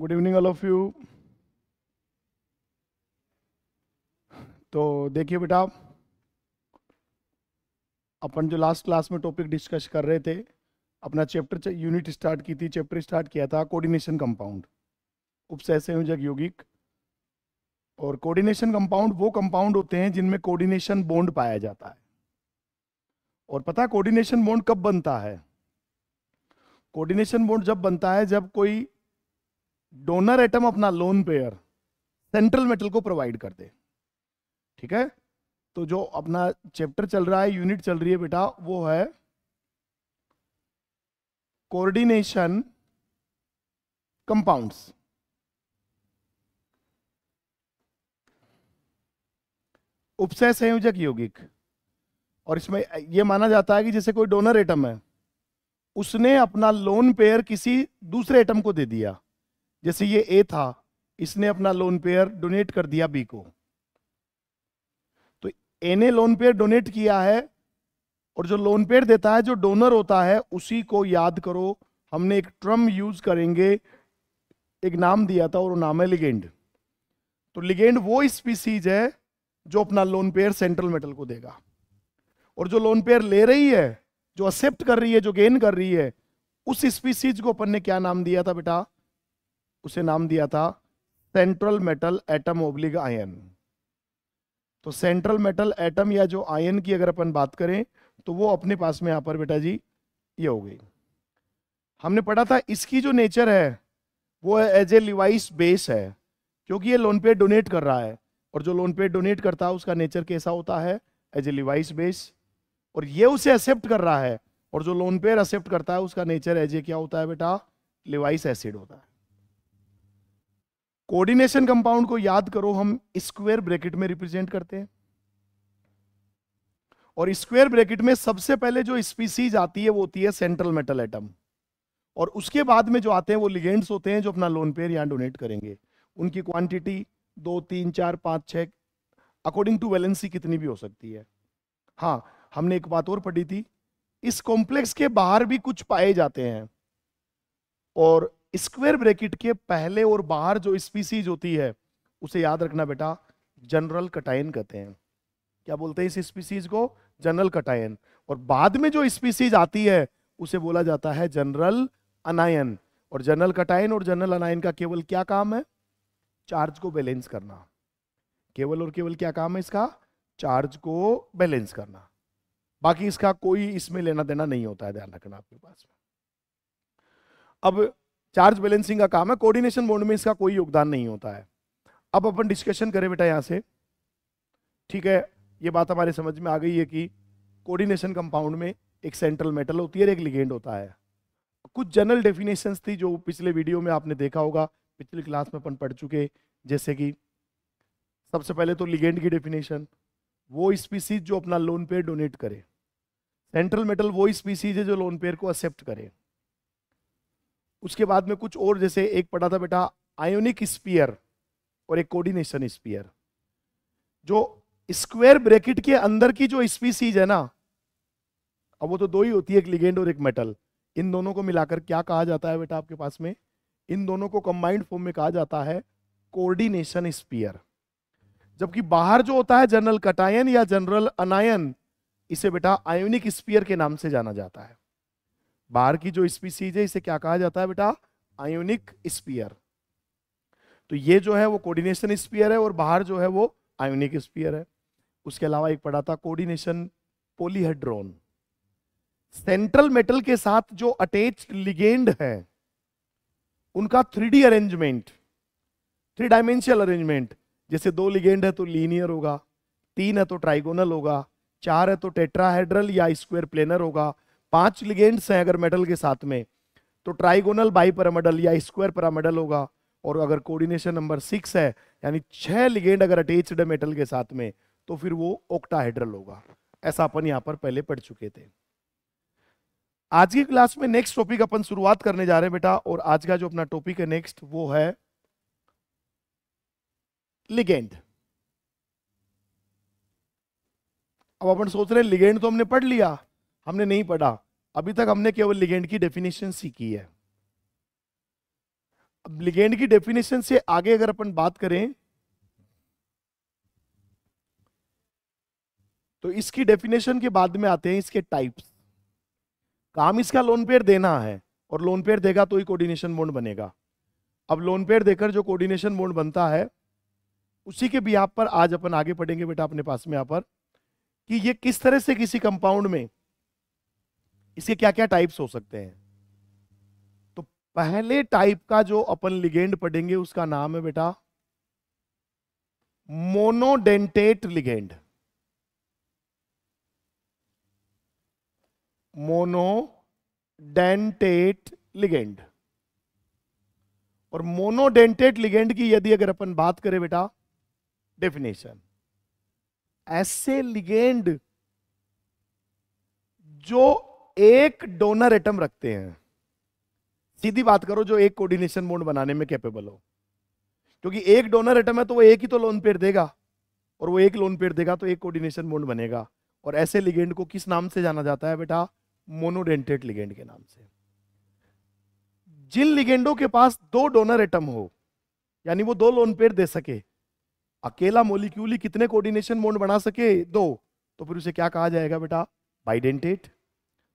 good evening all of you तो देखिए बेटा अपन जो लास्ट क्लास में टॉपिक डिस्कस कर रहे थे अपना चैप्टर यूनिट स्टार्ट की थी चैप्टर स्टार्ट किया था कोऑर्डिनेशन कंपाउंड उपसय जग यौगिक और कोऑर्डिनेशन कंपाउंड वो कंपाउंड होते हैं जिनमें कोऑर्डिनेशन बॉन्ड पाया जाता है और पता है कोऑर्डिनेशन बॉन्ड कब बनता है कोऑर्डिनेशन बॉन्ड जब बनता है जब कोई डोनर एटम अपना लोन पेयर सेंट्रल मेटल को प्रोवाइड कर दे ठीक है तो जो अपना चैप्टर चल रहा है यूनिट चल रही है बेटा वो है कोऑर्डिनेशन कंपाउंड्स उपसह संयोजक यौगिक और इसमें यह माना जाता है कि जैसे कोई डोनर एटम है उसने अपना लोन पेयर किसी दूसरे एटम को दे दिया जैसे ये ए था इसने अपना लोन पेयर डोनेट कर दिया बी को तो ए ने लोन पेयर डोनेट किया है और जो लोन पेयर देता है जो डोनर होता है उसी को याद करो हमने एक ट्रम यूज करेंगे एक नाम दिया था और वो नाम है लिगेंड तो लिगेंड वो स्पीसीज है जो अपना लोन पेयर सेंट्रल मेटल को देगा और जो लोन पेयर ले रही है जो एक्सेप्ट कर रही है जो गेन कर रही है उस स्पीसीज को अपन ने क्या नाम दिया था बेटा उसे नाम दिया था सेंट्रल मेटल एटम ओब्लिग आयन तो सेंट्रल मेटल एटम या जो आयन की अगर अपन बात करें तो वो अपने पास में यहाँ पर बेटा जी ये हो गई हमने पढ़ा था इसकी जो नेचर है वो एज ए लिवाइस बेस है क्योंकि ये लोन पे डोनेट कर रहा है और जो लोन पे डोनेट करता है उसका नेचर कैसा होता है एज ए लिवाइस बेस और ये उसे एक्सेप्ट कर रहा है और जो लोन पेयर एक्सेप्ट करता है उसका नेचर एज ए क्या होता है बेटा लिवाइस एसिड होता है कोऑर्डिनेशन कंपाउंड को याद करो हम स्क्वायर ब्रैकेट में रिप्रेजेंट करते हैं और स्क्वायर ब्रैकेट में सबसे पहले जो स्पीसीज आती है वो होती है सेंट्रल मेटल एटम और उसके बाद में जो आते हैं वो लिगेंड्स होते हैं जो अपना लोन पेयर यहां डोनेट करेंगे उनकी क्वांटिटी दो तीन चार पांच छः अकॉर्डिंग टू वैलेंसी कितनी भी हो सकती है हाँ हमने एक बात और पढ़ी थी इस कॉम्प्लेक्स के बाहर भी कुछ पाए जाते हैं और स्क्वेयर ब्रैकेट के पहले और बाहर जो स्पीसीज होती है उसे याद रखना बेटा जनरल कटाइन कहते हैं क्या बोलते हैं इस स्पीसीज को जनरल कटाइन और बाद में जो स्पीसीज आती है उसे बोला जाता है जनरल अनायन और जनरल कटाइन और जनरल अनायन का केवल क्या काम है चार्ज को बैलेंस करना केवल और केवल क्या काम है इसका चार्ज को बैलेंस करना बाकी इसका कोई इसमें लेना देना नहीं होता है ध्यान रखना आपके पास अब चार्ज बैलेंसिंग का काम है कोऑर्डिनेशन बॉन्ड में इसका कोई योगदान नहीं होता है अब अपन डिस्कशन करें बेटा यहाँ से ठीक है ये बात हमारे समझ में आ गई है कि कोऑर्डिनेशन कंपाउंड में एक सेंट्रल मेटल होती है और एक लिगेंड होता है कुछ जनरल डेफिनेशंस थी जो पिछले वीडियो में आपने देखा होगा पिछली क्लास में अपन पढ़ चुके जैसे कि सबसे पहले तो लिगेंड की डेफिनेशन वो स्पीसीज जो अपना लोन पेयर डोनेट करे सेंट्रल मेटल वो स्पीसीज है जो लोन पेयर को एक्सेप्ट करे उसके बाद में कुछ और जैसे एक पढ़ा था बेटा आयोनिक स्पीयर और एक कोऑर्डिनेशन स्पीयर जो स्क्वायर ब्रैकेट के अंदर की जो स्पीसीज है ना अब वो तो दो ही होती है एक लिगेंड और एक मेटल इन दोनों को मिलाकर क्या कहा जाता है बेटा आपके पास में इन दोनों को कंबाइंड फॉर्म में कहा जाता है कोऑर्डिनेशन स्पीयर जबकि बाहर जो होता है जनरल कटायन या जनरल अनायन इसे बेटा आयोनिक स्पीयर के नाम से जाना जाता है बाहर की जो स्पीसीज है इसे क्या कहा जाता है बेटा आयोनिक स्पीयर तो ये जो है वो कोऑर्डिनेशन स्पीयर है और बाहर जो है वो आयोनिक स्पीयर है उसके अलावा एक पढ़ा था कोऑर्डिनेशन पोलीहेड्रोन सेंट्रल मेटल के साथ जो अटैच लिगेंड है उनका three arrangement three dimensional arrangement जैसे दो लिगेंड है तो लीनियर होगा तीन है तो ट्राइगोनल होगा चार है तो टेट्राहेड्रल या स्क्वायर प्लेनर होगा पांच लिगेंड्स हैं अगर मेटल के साथ में तो ट्राइगोनल बाई पैरामेडल या स्क्वायर पैरामेडल होगा और अगर कोऑर्डिनेशन नंबर सिक्स है यानी छह लिगेंड अगर अटैच्ड है मेटल के साथ में तो फिर वो ओक्टाहेड्रल होगा ऐसा अपन यहाँ पर पहले पढ़ चुके थे आज की क्लास में नेक्स्ट टॉपिक अपन शुरुआत करने जा रहे हैं बेटा और आज का जो अपना टॉपिक है नेक्स्ट वो है लिगेंड अब अपन सोच रहे हैं लिगेंड तो हमने पढ़ लिया हमने नहीं पढ़ा अभी तक हमने केवल लिगेंड की डेफिनेशन सीखी है अब लिगेंड की डेफिनेशन से आगे अगर अपन बात करें तो इसकी डेफिनेशन के बाद में आते हैं इसके टाइप्स काम इसका लोन पेयर देना है और लोन पेयर देगा तो ही कोऑर्डिनेशन बोन्ड बनेगा अब लोन पेयर देकर जो कोऑर्डिनेशन बोन्ड बनता है उसी के भी आप पर आज अपन आगे पढ़ेंगे बेटा अपने पास में यहाँ पर कि ये किस तरह से किसी कंपाउंड में इसके क्या क्या टाइप्स हो सकते हैं तो पहले टाइप का जो अपन लिगेंड पढ़ेंगे उसका नाम है बेटा मोनोडेंटेट लिगेंड मोनोडेंटेट लिगेंड और मोनोडेंटेट लिगेंड की यदि अगर अपन बात करें बेटा डेफिनेशन ऐसे लिगेंड जो एक डोनर एटम रखते हैं सीधी बात करो जो एक कोऑर्डिनेशन बोन्ड बनाने में कैपेबल हो क्योंकि एक डोनर एटम है तो वो एक ही तो लोन पेयर देगा और वो एक लोन पेड़ देगा तो एक कोऑर्डिनेशन बोन्ड बनेगा और ऐसे लिगेंड को किस नाम से जाना जाता है बेटा मोनोडेंटेड लिगेंड के नाम से जिन लिगेंडो के पास दो डोनर एटम हो यानी वो दो लोन पेड़ दे सके अकेला मोलिक्यूल ही कितने कोऑर्डिनेशन बोन्ड बना सके दो तो फिर उसे क्या कहा जाएगा बेटा बाइडेंटेट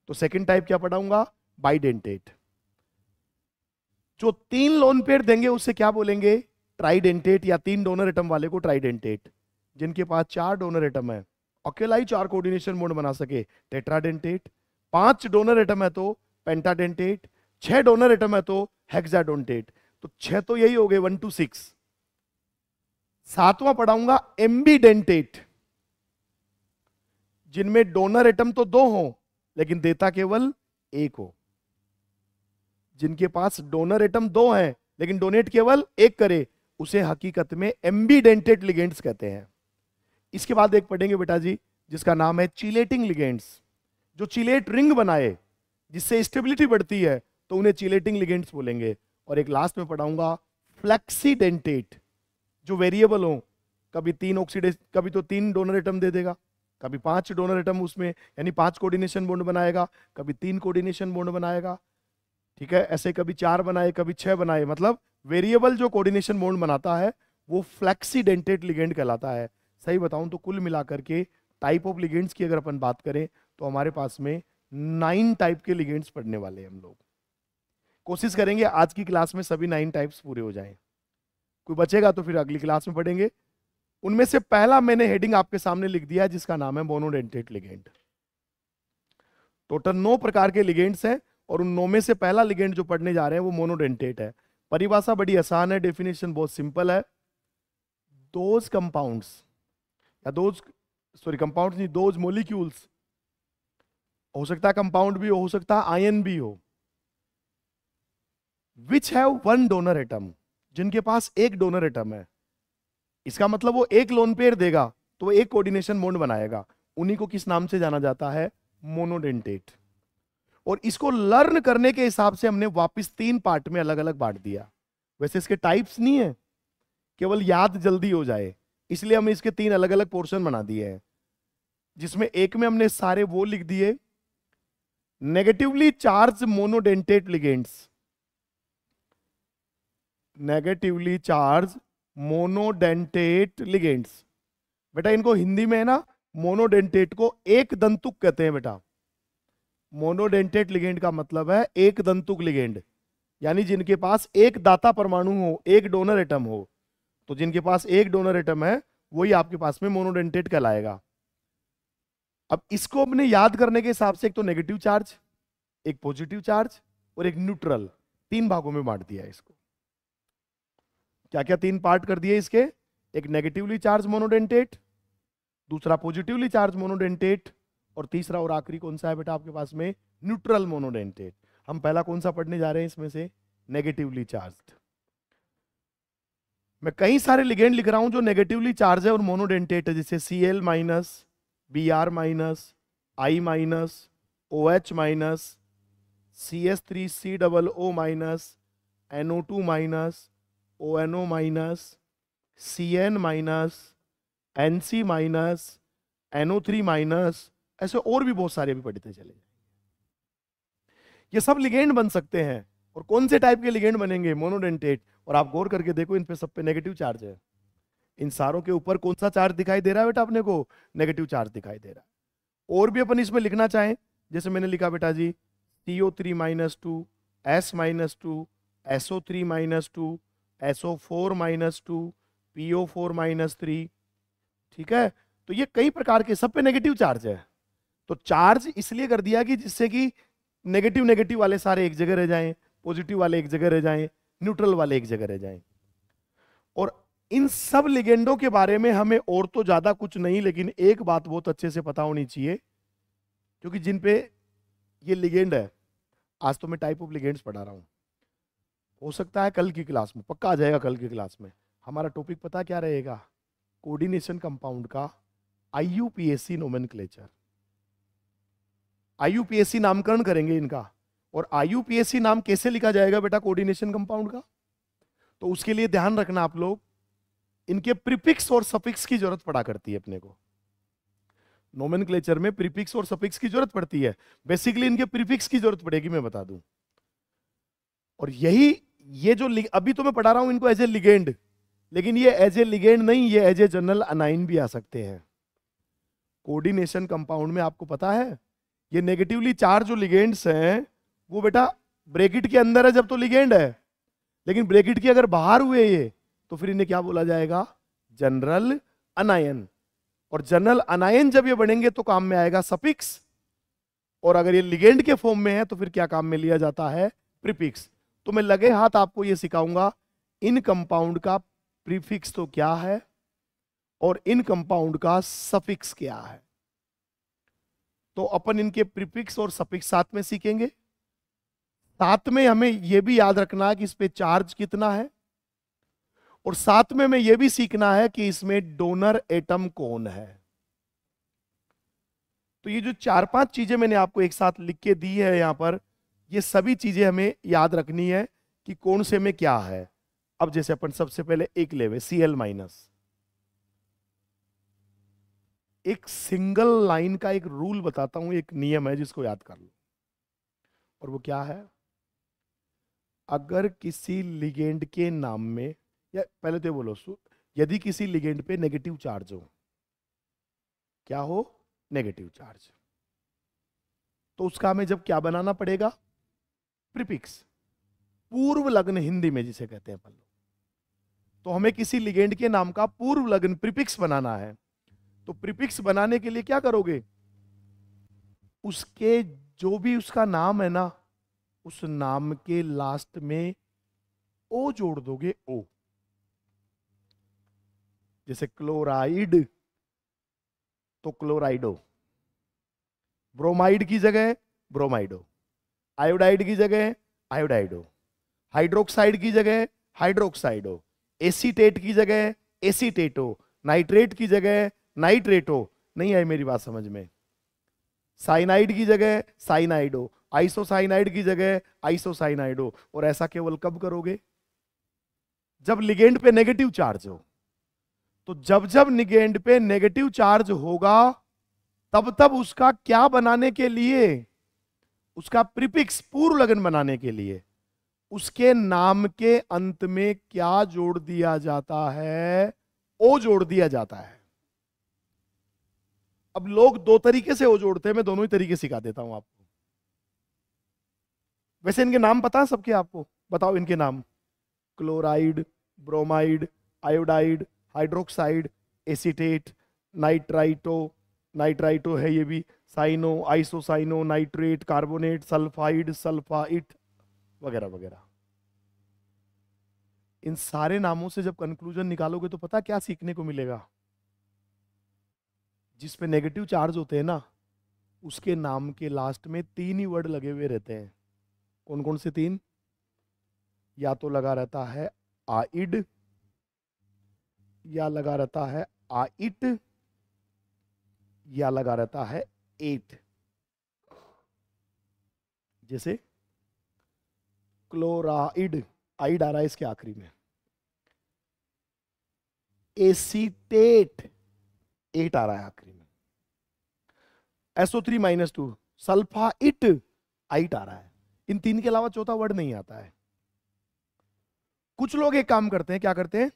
तो सेकंड टाइप क्या पढ़ाऊंगा बाइडेंटेट जो तीन लोन पेयर देंगे उससे क्या बोलेंगे ट्राइडेंटेट या तीन डोनर एटम वाले को ट्राइडेंटेट जिनके पास चार डोनर एटम है अकेला ही चार कोऑर्डिनेशन मोड बना सके टेट्राडेंटेट पांच डोनर एटम है तो पेंटाडेंटेट छह डोनर एटम है तो हेक्साडोंटेट तो छह तो यही हो गए वन टू सिक्स सातवां पढ़ाऊंगा एम्बीडेंटेट जिनमें डोनर एटम तो दो हों लेकिन देता केवल एक हो जिनके पास डोनर एटम दो हैं लेकिन डोनेट केवल एक करे उसे हकीकत में एम्बीडेंटेड लिगेंड्स कहते हैं इसके बाद एक पढ़ेंगे बेटा जी जिसका नाम है चिलेटिंग लिगेंड्स जो चिलेट रिंग बनाए जिससे स्टेबिलिटी बढ़ती है तो उन्हें चिलेटिंग लिगेंड्स बोलेंगे और एक लास्ट में पढ़ाऊंगा फ्लेक्सीडेंटेट जो वेरिएबल हो कभी तीन ऑक्सीडेज कभी तो तीन डोनर एटम दे देगा कभी पांच डोनर एटम उसमें यानी पांच कोऑर्डिनेशन बोन्ड बनाएगा कभी तीन कोऑर्डिनेशन बोन्ड बनाएगा ठीक है ऐसे कभी चार बनाए कभी छह बनाए मतलब वेरिएबल जो कोऑर्डिनेशन बोन्ड बनाता है वो फ्लैक्सीडेंटेड लिगेंड कहलाता है सही बताऊं तो कुल मिलाकर के टाइप ऑफ लिगेंड्स की अगर अपन बात करें तो हमारे पास में नाइन टाइप के लिगेंड्स पढ़ने वाले हैं हम लोग कोशिश करेंगे आज की क्लास में सभी नाइन टाइप्स पूरे हो जाएं कोई बचेगा तो फिर अगली क्लास में पढ़ेंगे उनमें से पहला मैंने हेडिंग आपके सामने लिख दिया जिसका नाम है मोनोडेंटेट लिगेंड टोटल नौ प्रकार के लिगेंड्स हैं और उन नौ में से पहला लिगेंड जो पढ़ने जा रहे हैं वो मोनोडेंटेट है परिभाषा बड़ी आसान है डेफिनेशन बहुत सिंपल है दोज कंपाउंड्स या दोज सॉरी कंपाउंड नहीं दोज मोलिक्यूल्स हो सकता है कंपाउंड भी हो, हो सकता है आयन भी हो which have one donor atom जिनके पास एक डोनर एटम है इसका मतलब वो एक लोन पेयर देगा तो वो एक कोऑर्डिनेशन मोड बनाएगा उन्हीं को किस नाम से जाना जाता है मोनोडेंटेट और इसको लर्न करने के हिसाब से हमने वापस तीन पार्ट में अलग अलग बांट दिया वैसे इसके टाइप्स नहीं है केवल याद जल्दी हो जाए इसलिए हमने इसके तीन अलग अलग पोर्शन बना दिए हैं जिसमें एक में हमने सारे वो लिख दिए negatively charge monodentate ligands negatively charge monodentate ligands बेटा इनको हिंदी में है ना मोनोडेंटेट को एक दंतुक कहते हैं बेटा मोनोडेंटेट लिगेंड का मतलब है एक दंतुक लिगेंड यानी जिनके पास एक दाता परमाणु हो एक डोनर एटम हो तो जिनके पास एक डोनर एटम है वही आपके पास में मोनोडेंटेट कहलाएगा अब इसको अपने याद करने के हिसाब से एक तो नेगेटिव चार्ज एक पॉजिटिव चार्ज और एक न्यूट्रल तीन भागों में बांट दिया इसको क्या क्या तीन पार्ट कर दिए इसके एक नेगेटिवली चार्ज मोनोडेंटेट दूसरा पॉजिटिवली चार्ज मोनोडेंटेट और तीसरा और आखिरी कौन सा है बेटा आपके पास में न्यूट्रल मोनोडेंटेट हम पहला कौन सा पढ़ने जा रहे हैं इसमें से नेगेटिवली चार्ज मैं कई सारे लिगेंड लिख रहा हूं जो नेगेटिवली चार्ज है और मोनोडेंटेट है जैसे C L minus B R minus I minus O H minus C S three C double O minus N O two minus O N O minus C N minus N C minus N O three minus ऐसे और भी बहुत सारे भी पढ़ते चले ये सब लिगेंड बन सकते हैं और कौन से टाइप के लिगेंड बनेंगे मोनोडेंटेट और आप गौर करके देखो इन पे सब पे नेगेटिव चार्ज है इन सारों के ऊपर कौन सा चार्ज दिखाई दे रहा है बेटा अपने को नेगेटिव चार्ज दिखाई दे रहा है और भी अपन इसमें लिखना चाहें जैसे मैंने लिखा बेटा G C O three minus two S minus two S O three minus two S O four minus two P O four minus three ठीक है तो ये कई प्रकार के सब पे नेगेटिव चार्ज है तो चार्ज इसलिए कर दिया कि जिससे कि नेगेटिव नेगेटिव वाले सारे एक जगह रह जाएं पॉजिटिव वाले एक जगह रह जाएं न्यूट्रल वाले एक जगह रह जाएं और इन सब लिगेंडों के बारे में हमें और तो ज्यादा कुछ नहीं लेकिन एक बात बहुत अच्छे से पता होनी चाहिए क्योंकि जिन पे ये लिगेंड है आज तो मैं टाइप ऑफ लिगेंड्स पढ़ा रहा हूं हो सकता है कल की क्लास में पक्का आ जाएगा कल की क्लास में हमारा टॉपिक पता क्या रहेगा कोऑर्डिनेशन कंपाउंड का I U P S C nomenclature I U P S C नामकरण करेंगे इनका और I U P S C नाम कैसे लिखा जाएगा बेटा कोऑर्डिनेशन कंपाउंड का तो उसके लिए ध्यान रखना आप लोग इनके प्रीफिक्स और सफिक्स की जरूरत पड़ा करती है अपने को क्लेचर में प्रीफिक्स और सफिक्स की जरूरत पड़ती है बेसिकली इनके प्रीफिक्स की जरूरत पड़ेगी मैं बता दूं और यही ये जो अभी तो मैं पढ़ा रहा हूं इनको एज ए लिगेंड लेकिन ये एज ए लिगेंड नहीं ये एज ए जनरल अनाइन भी आ सकते हैं कोऑर्डिनेशन कंपाउंड में आपको पता है ये नेगेटिवली चार जो लिगेंड्स हैं वो बेटा ब्रेकिट के अंदर है जब तो लिगेंड है लेकिन ब्रेकिट के अगर बाहर हुए ये तो फिर इन्हें क्या बोला जाएगा जनरल अनायन और जनरल अनायन जब ये बनेंगे तो काम में आएगा सपिक्स और अगर ये लिगेंड के फॉर्म में है तो फिर क्या काम में लिया जाता है प्रिपिक्स तो मैं लगे हाथ आपको यह सिखाऊंगा इन कंपाउंड का प्रीफिक्स तो क्या है और इन कंपाउंड का सफिक्स क्या है तो अपन इनके प्रीफिक्स और सफिक्स साथ में सीखेंगे साथ में हमें यह भी याद रखना है कि इस पे चार्ज कितना है और साथ में हमें यह भी सीखना है कि इसमें डोनर एटम कौन है तो ये जो चार पांच चीजें मैंने आपको एक साथ लिख के दी है यहां पर ये सभी चीज़ें हमें याद रखनी है कि कौन से में क्या है अब जैसे अपन सबसे पहले एक लेवे सी एल माइनस एक सिंगल लाइन का एक रूल बताता हूं एक नियम है जिसको याद कर लो और वो क्या है अगर किसी लिगेंड के नाम में या पहले तो बोलो यदि किसी लिगेंड पे नेगेटिव चार्ज हो क्या हो नेगेटिव चार्ज तो उसका हमें जब क्या बनाना पड़ेगा प्रिपिक्स पूर्व लग्न हिंदी में जिसे कहते हैं अपन लोग तो हमें किसी लिगेंड के नाम का पूर्व लग्न प्रिपिक्स बनाना है तो प्रिपिक्स बनाने के लिए क्या करोगे उसके जो भी उसका नाम है ना उस नाम के लास्ट में ओ जोड़ दोगे ओ जैसे क्लोराइड तो क्लोराइडो ब्रोमाइड की जगह ब्रोमाइडो आयोडाइड की जगह आयोडाइड हो हाइड्रोक्साइड की जगह हाइड्रोक्साइड हो एसीटेट की जगह एसीटेट हो नाइट्रेट की जगह नाइट्रेट हो नहीं आई मेरी बात समझ में साइनाइड की जगह साइनाइड हो आइसोसाइनाइड की जगह आइसोसाइनाइड हो और ऐसा केवल कब करोगे जब लिगेंड पे नेगेटिव चार्ज हो तो जब जब निगेंड पे नेगेटिव चार्ज होगा तब तब उसका क्या बनाने के लिए उसका प्रिपिक्स पूर्व लगन बनाने के लिए उसके नाम के अंत में क्या जोड़ दिया जाता है ओ जोड़ दिया जाता है अब लोग दो तरीके से ओ जोड़ते हैं मैं दोनों ही तरीके सिखा देता हूं आपको वैसे इनके नाम पता है सबके आपको बताओ इनके नाम chloride bromide iodide hydroxide acetate nitrito nitrito है ये भी cyano isocyano nitrate carbonate sulphide sulphite वगैरह वगैरह इन सारे नामों से जब कंक्लूजन निकालोगे तो पता क्या सीखने को मिलेगा जिस पे नेगेटिव चार्ज होते हैं ना उसके नाम के लास्ट में तीन ही वर्ड लगे हुए रहते हैं कौन कौन से तीन या तो लगा रहता है आइड या लगा रहता है आइट या लगा रहता है एट जैसे क्लोराइड आइड आ रहा है इसके आखिरी में एसीटेट एट आ रहा है आखिरी में S O three minus two sulphite आइट आ रहा है इन तीन के अलावा चौथा वर्ड नहीं आता है कुछ लोग एक काम करते हैं क्या करते हैं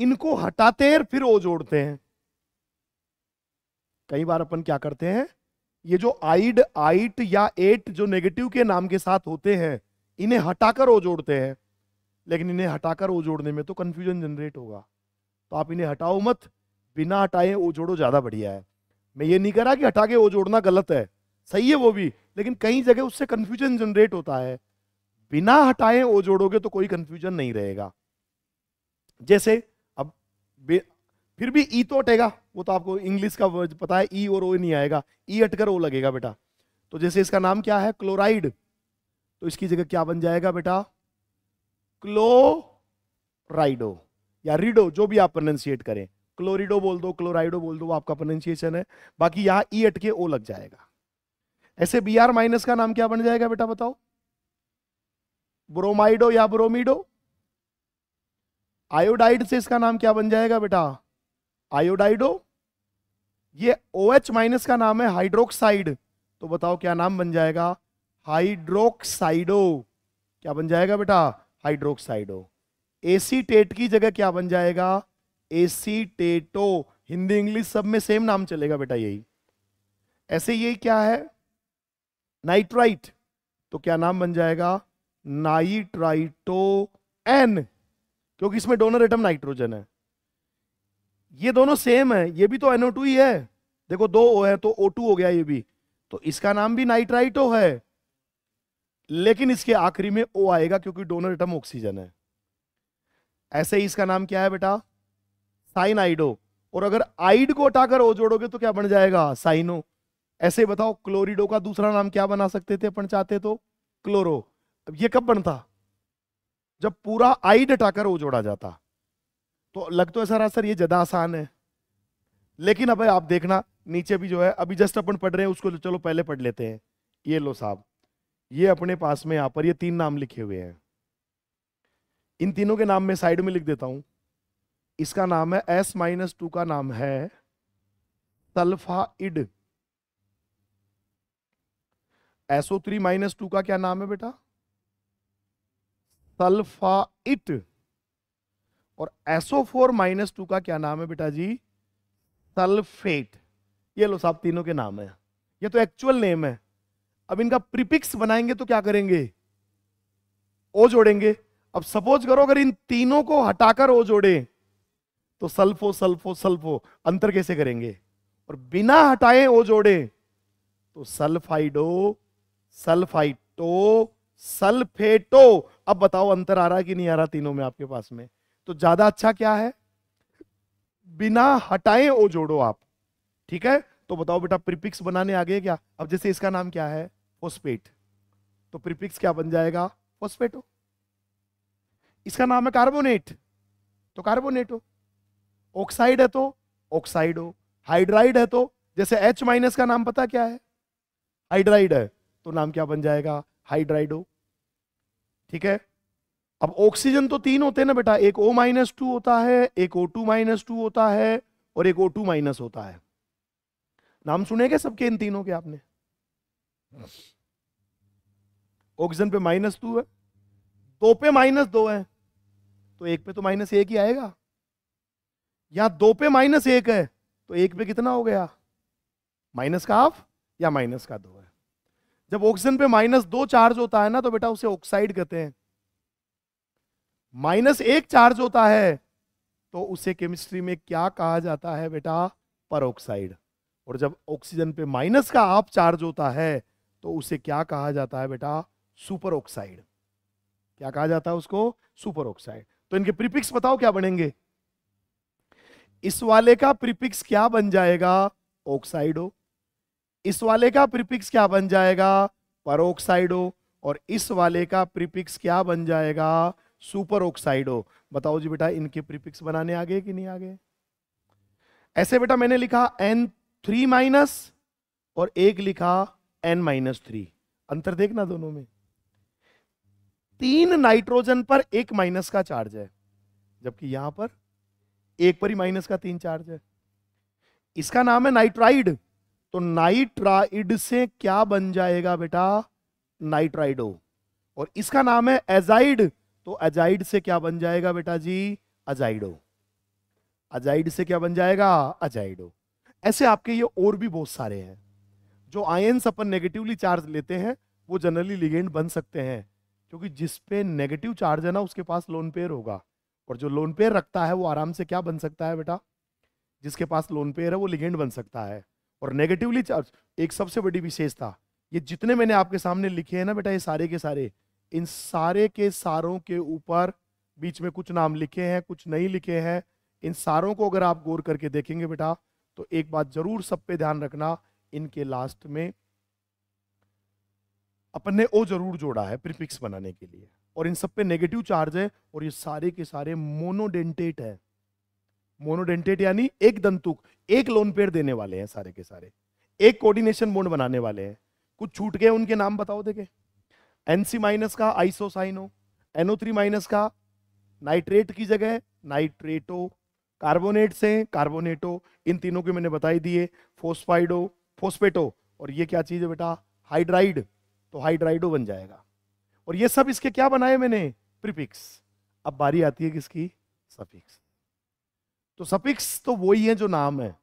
इनको हटाते हैं फिर ओ जोड़ते हैं कई बार अपन क्या करते हैं ये जो आइड आइट या एट जो नेगेटिव के नाम के साथ होते हैं इन्हें हटाकर वो जोड़ते हैं लेकिन इन्हें हटाकर वो जोड़ने में तो कंफ्यूजन जनरेट होगा तो आप इन्हें हटाओ मत बिना हटाए वो जोड़ो ज्यादा बढ़िया है मैं ये नहीं कह रहा कि हटा के वो जोड़ना गलत है सही है वो भी लेकिन कई जगह उससे कंफ्यूजन जनरेट होता है बिना हटाए वो जोड़ोगे तो कोई कंफ्यूजन नहीं रहेगा जैसे अब फिर भी ई तो अटेगा वो तो आपको इंग्लिश का वर्ड पता है ई और ओ नहीं आएगा ई अटकर ओ लगेगा बेटा तो जैसे इसका नाम क्या है क्लोराइड तो इसकी जगह क्या बन जाएगा बेटा क्लोराइडो या रिडो जो भी आप प्रोनाउंसिएट करें क्लोरिडो बोल दो क्लोराइडो बोल दो आपका प्रोनाउंसिएशन है बाकी यहां ई अटके ओ लग जाएगा ऐसे बी आर माइनस का नाम क्या बन जाएगा बेटा बताओ ब्रोमाइडो या ब्रोमिडो आयोडाइड से इसका नाम क्या बन जाएगा बेटा आयोडाइडो ये ओ एच माइनस का नाम है हाइड्रोक्साइड तो बताओ क्या नाम बन जाएगा हाइड्रोक्साइडो क्या बन जाएगा बेटा हाइड्रोक्साइडो एसीटेट की जगह क्या बन जाएगा एसीटेटो हिंदी इंग्लिश सब में सेम नाम चलेगा बेटा यही ऐसे यही क्या है नाइट्राइट तो क्या नाम बन जाएगा नाइट्राइटो एन क्योंकि इसमें डोनर एटम नाइट्रोजन है ये दोनों सेम है ये भी तो टू ही है देखो दो ओ है तो टू हो गया ये भी तो इसका नाम भी नाइट्राइटो है लेकिन इसके आखिरी में ओ आएगा क्योंकि डोनर एटम ऑक्सीजन है ऐसे ही इसका नाम क्या है बेटा साइनाइडो और अगर आइड को हटाकर ओ जोड़ोगे तो क्या बन जाएगा साइनो ऐसे बताओ क्लोरिडो का दूसरा नाम क्या बना सकते थे अपन चाहते तो क्लोरो अब ये कब बनता जब पूरा आइड हटाकर ओ जोड़ा जाता तो लग तो ऐसा रहा सर ये ज़्यादा आसान है लेकिन अब आप देखना नीचे भी जो है अभी जस्ट अपन पढ़ रहे हैं उसको चलो पहले पढ़ लेते हैं ये लो साहब ये अपने पास में यहां पर ये तीन नाम लिखे हुए हैं इन तीनों के नाम में साइड में लिख देता हूं इसका नाम है एस माइनस टू का नाम है sulphide S O three minus two का क्या नाम है बेटा सल्फाइट और एसओ फोर माइनस टू का क्या नाम है बेटा जी सल्फेट ये लो साहब तीनों के नाम है ये तो एक्चुअल नेम है अब इनका प्रिपिक्स बनाएंगे तो क्या करेंगे ओ जोड़ेंगे अब सपोज करो अगर इन तीनों को हटाकर ओ जोड़े तो सल्फो सल्फो सल्फो अंतर कैसे करेंगे और बिना हटाए ओ जोड़े तो सल्फाइडो सल्फाइटो सल्फेटो अब बताओ अंतर आ रहा है कि नहीं आ रहा तीनों में आपके पास में तो ज्यादा अच्छा क्या है बिना हटाए ओ जोड़ो आप ठीक है तो बताओ बेटा प्रिपिक्स बनाने आ गए क्या अब जैसे इसका नाम क्या है फोस्पेट तो प्रीपिक्स क्या बन जाएगा फोस्पेटो इसका नाम है कार्बोनेट तो कार्बोनेट हो ऑक्साइड है तो ऑक्साइड हो हाइड्राइड है तो जैसे एच माइनस का नाम पता क्या है हाइड्राइड है तो नाम क्या बन जाएगा हाइड्राइडो ठीक है अब ऑक्सीजन तो तीन होते हैं ना बेटा एक ओ माइनस टू होता है एक ओ टू माइनस टू होता है और एक ओ टू माइनस होता है नाम सुने क्या सबके इन तीनों के आपने ऑक्सीजन पे माइनस टू है दो पे माइनस दो है तो एक पे तो माइनस एक ही आएगा या दो पे माइनस एक है तो एक पे कितना हो गया माइनस का हाफ या माइनस का दो है जब ऑक्सीजन पे माइनस दो चार्ज होता है ना तो बेटा उसे ऑक्साइड कहते हैं माइनस एक चार्ज होता है तो उसे केमिस्ट्री में क्या कहा जाता है बेटा परोक्साइड और जब ऑक्सीजन पे माइनस का आप चार्ज होता है तो उसे क्या कहा जाता है बेटा सुपर ऑक्साइड क्या कहा जाता है उसको सुपर ऑक्साइड तो इनके प्रीफिक्स बताओ क्या बनेंगे इस वाले का प्रीफिक्स क्या बन जाएगा ऑक्साइड हो इस वाले का प्रीफिक्स क्या बन जाएगा हो और इस वाले का प्रीफिक्स क्या बन जाएगा सुपर ऑक्साइड हो बताओ जी बेटा इनके प्रीफिक्स बनाने आ गए कि नहीं आ गए ऐसे बेटा मैंने लिखा एन थ्री माइनस और एक लिखा एन माइनस थ्री अंतर देखना दोनों में तीन नाइट्रोजन पर एक माइनस का चार्ज है जबकि यहां पर एक पर ही माइनस का तीन चार्ज है इसका नाम है नाइट्राइड तो नाइट्राइड से क्या बन जाएगा बेटा नाइट्राइडो और इसका नाम है एजाइड तो अजाइड से क्या बन जाएगा बेटा जी अजाइडो अजाइड से क्या बन जाएगा अजाइडो ऐसे आपके ये और भी बहुत सारे हैं जो आयंस अपन नेगेटिवली चार्ज लेते हैं वो जनरली लिगेंड बन सकते हैं क्योंकि जिस पे नेगेटिव चार्ज है ना उसके पास लोन पेयर होगा और जो लोन पेयर रखता है वो आराम से क्या बन सकता है बेटा जिसके पास लोन पेयर है वो लिगेंड बन सकता है और नेगेटिवली चार्ज एक सबसे बड़ी विशेषता ये जितने मैंने आपके सामने लिखे हैं ना बेटा ये सारे के सारे इन सारे के सारों के ऊपर बीच में कुछ नाम लिखे हैं कुछ नहीं लिखे हैं इन सारों को अगर आप गौर करके देखेंगे बेटा तो एक बात जरूर सब पे ध्यान रखना इनके लास्ट में अपन ने ओ जरूर जोड़ा है प्रीफिक्स बनाने के लिए और इन सब पे नेगेटिव चार्ज है और ये सारे के सारे मोनोडेंटेट है मोनोडेंटेट यानी एक दंतुक एक लोन पेड़ देने वाले हैं सारे के सारे एक कोऑर्डिनेशन बोन्ड बनाने वाले हैं कुछ छूट गए उनके नाम बताओ देखे एनसी माइनस का हो एनओ थ्री माइनस का नाइट्रेट की जगह नाइट्रेटो कार्बोनेट से कार्बोनेटो इन तीनों के मैंने बताई दिए फोस्फाइडो फोस्पेटो और ये क्या चीज़ है बेटा हाइड्राइड तो हाइड्राइडो बन जाएगा और ये सब इसके क्या बनाए मैंने प्रिपिक्स अब बारी आती है किसकी सफिक्स तो सफिक्स तो वही है जो नाम है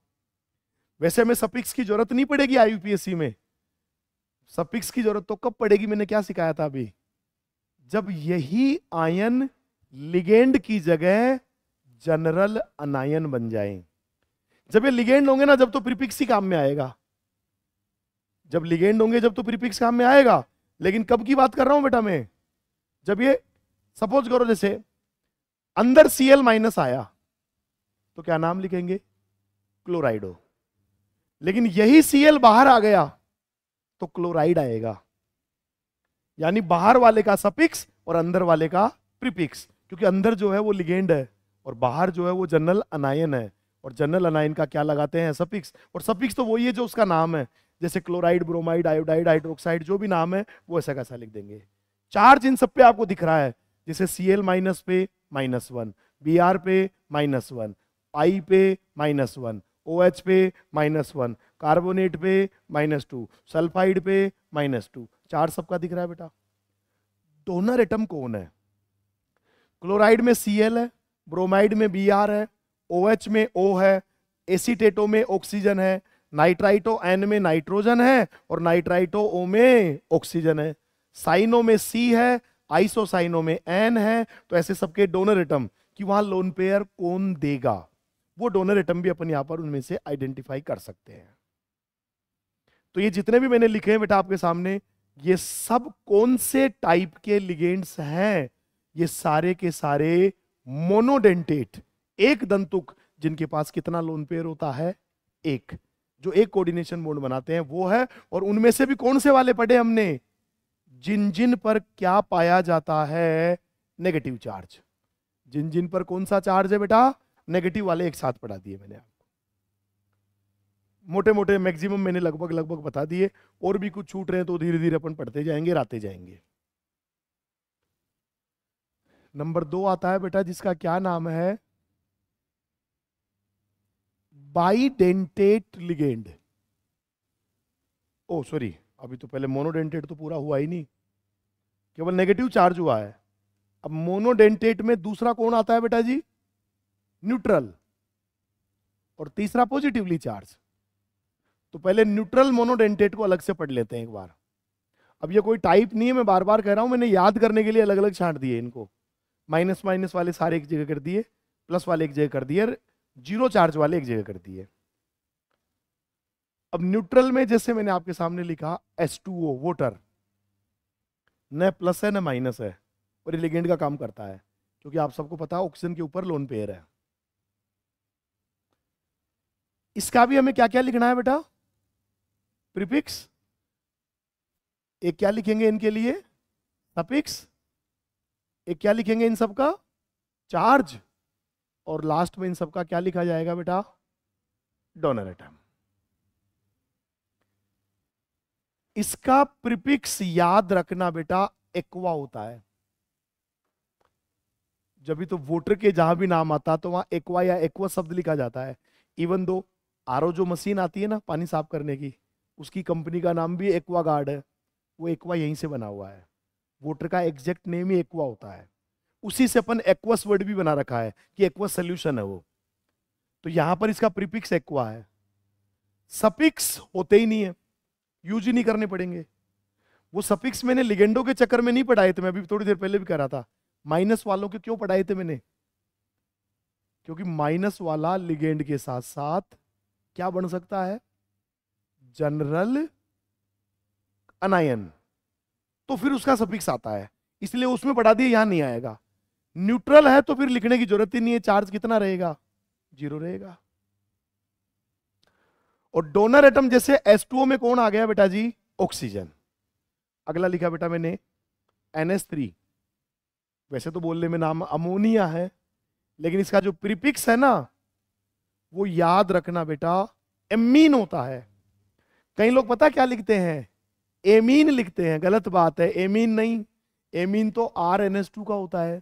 वैसे हमें सफिक्स की जरूरत नहीं पड़ेगी आईयूपीएससी में सपिक्स की जरूरत तो कब पड़ेगी मैंने क्या सिखाया था अभी जब यही आयन लिगेंड की जगह जनरल अनायन बन जाए जब ये लिगेंड होंगे ना जब तो प्रिपिक्स ही काम में आएगा जब लिगेंड होंगे जब तो प्रिपिक्स काम में आएगा लेकिन कब की बात कर रहा हूं बेटा मैं जब ये सपोज करो जैसे अंदर सीएल माइनस आया तो क्या नाम लिखेंगे क्लोराइडो लेकिन यही सीएल बाहर आ गया तो क्लोराइड आएगा यानी बाहर वाले का सपिक्स और अंदर वाले का प्रीपिक्स क्योंकि अंदर जो है वो लिगेंड है और बाहर जो है वो जनरल अनायन है और जनरल अनायन का क्या लगाते हैं सपिक्स और सपिक्स तो वही है जो उसका नाम है जैसे क्लोराइड ब्रोमाइड आयोडाइड हाइड्रोक्साइड जो भी नाम है वो ऐसा कैसा लिख देंगे चार्ज इन सब पे आपको दिख रहा है जैसे सी एल माइनस पे माइनस वन बी आर पे माइनस वन पाई पे माइनस वन ओ एच पे माइनस वन कार्बोनेट पे माइनस टू सल्फाइड पे माइनस टू चार सबका दिख रहा है बेटा डोनर एटम कौन है क्लोराइड में सी है ब्रोमाइड में बी है ओ OH में ओ है एसीटेटो में ऑक्सीजन है नाइट्राइटो एन में नाइट्रोजन है और नाइट्राइटो ओ में ऑक्सीजन है साइनो में सी है आइसोसाइनो में एन है तो ऐसे सबके डोनर एटम कि वहां लोन पेयर कौन देगा वो डोनर एटम भी अपन यहां पर उनमें से आइडेंटिफाई कर सकते हैं तो ये जितने भी मैंने लिखे हैं बेटा आपके सामने ये सब कौन से टाइप के लिगेंड्स हैं ये सारे के सारे मोनोडेंटेट एक दंतुक जिनके पास कितना लोन पेयर होता है एक जो एक कोऑर्डिनेशन बोर्ड बनाते हैं वो है और उनमें से भी कौन से वाले पढ़े हमने जिन जिन पर क्या पाया जाता है नेगेटिव चार्ज जिन जिन पर कौन सा चार्ज है बेटा नेगेटिव वाले एक साथ पढ़ा दिए मैंने आपको मोटे मोटे मैक्सिमम मैंने लगभग लगभग बता दिए और भी कुछ छूट रहे हैं तो धीरे धीरे अपन पढ़ते जाएंगे राते जाएंगे नंबर दो आता है बेटा जिसका क्या नाम है बाईडेंटेट लिगेंड ओ सॉरी अभी तो पहले मोनोडेंटेट तो पूरा हुआ ही नहीं केवल नेगेटिव चार्ज हुआ है अब मोनोडेंटेट में दूसरा कौन आता है बेटा जी न्यूट्रल और तीसरा पॉजिटिवली चार्ज तो पहले न्यूट्रल मोनोडेंटेट को अलग से पढ़ लेते हैं एक बार अब ये कोई टाइप नहीं है मैं बार बार कह रहा हूं मैंने याद करने के लिए अलग अलग छांट दिए इनको माइनस माइनस वाले सारे एक जगह कर दिए प्लस वाले एक जगह कर दिए जीरो चार्ज वाले एक जगह कर दिए अब न्यूट्रल में जैसे मैंने आपके सामने लिखा एस टू ओ वोटर न प्लस है न माइनस है और ये लिगेंड का काम करता है क्योंकि आप सबको पता है ऑक्सीजन के ऊपर लोन पेयर है इसका भी हमें क्या क्या लिखना है बेटा प्रिपिक्स एक क्या लिखेंगे इनके लिए सपिक्स एक क्या लिखेंगे इन सबका चार्ज और लास्ट में इन सबका क्या लिखा जाएगा बेटा डोनर एटम इसका प्रिपिक्स याद रखना बेटा एक्वा होता है जब भी तो वोटर के जहां भी नाम आता तो वहां एक्वा या एक्वा शब्द लिखा जाता है इवन दो आर जो मशीन आती है ना पानी साफ करने की उसकी कंपनी का नाम भी एक्वा गार्ड है वो एक्वा यहीं से बना हुआ है वोटर का एग्जैक्ट नेम ही एक्वा होता है उसी से अपन एक्वस वर्ड भी बना रखा है कि एक्वस सोल्यूशन है वो तो यहां पर इसका प्रीपिक्स एक्वा है सपिक्स होते ही नहीं है यूज ही नहीं करने पड़ेंगे वो सपिक्स मैंने लिगेंडो के चक्कर में नहीं पढ़ाए थे मैं अभी थोड़ी देर पहले भी कह रहा था माइनस वालों के क्यों पढ़ाए थे मैंने क्योंकि माइनस वाला लिगेंड के साथ साथ क्या बन सकता है जनरल अनायन तो फिर उसका सफिक्स आता है इसलिए उसमें बढ़ा दिए यहां नहीं आएगा न्यूट्रल है तो फिर लिखने की जरूरत ही नहीं है चार्ज कितना रहेगा जीरो रहेगा और डोनर एटम जैसे टू में कौन आ गया बेटा जी ऑक्सीजन अगला लिखा बेटा मैंने थ्री वैसे तो बोलने में नाम अमोनिया है लेकिन इसका जो प्रीपिक्स है ना वो याद रखना बेटा एमीन होता है कई लोग पता क्या लिखते हैं एमीन लिखते हैं गलत बात है एमीन नहीं एमीन तो आर एन एस टू का होता है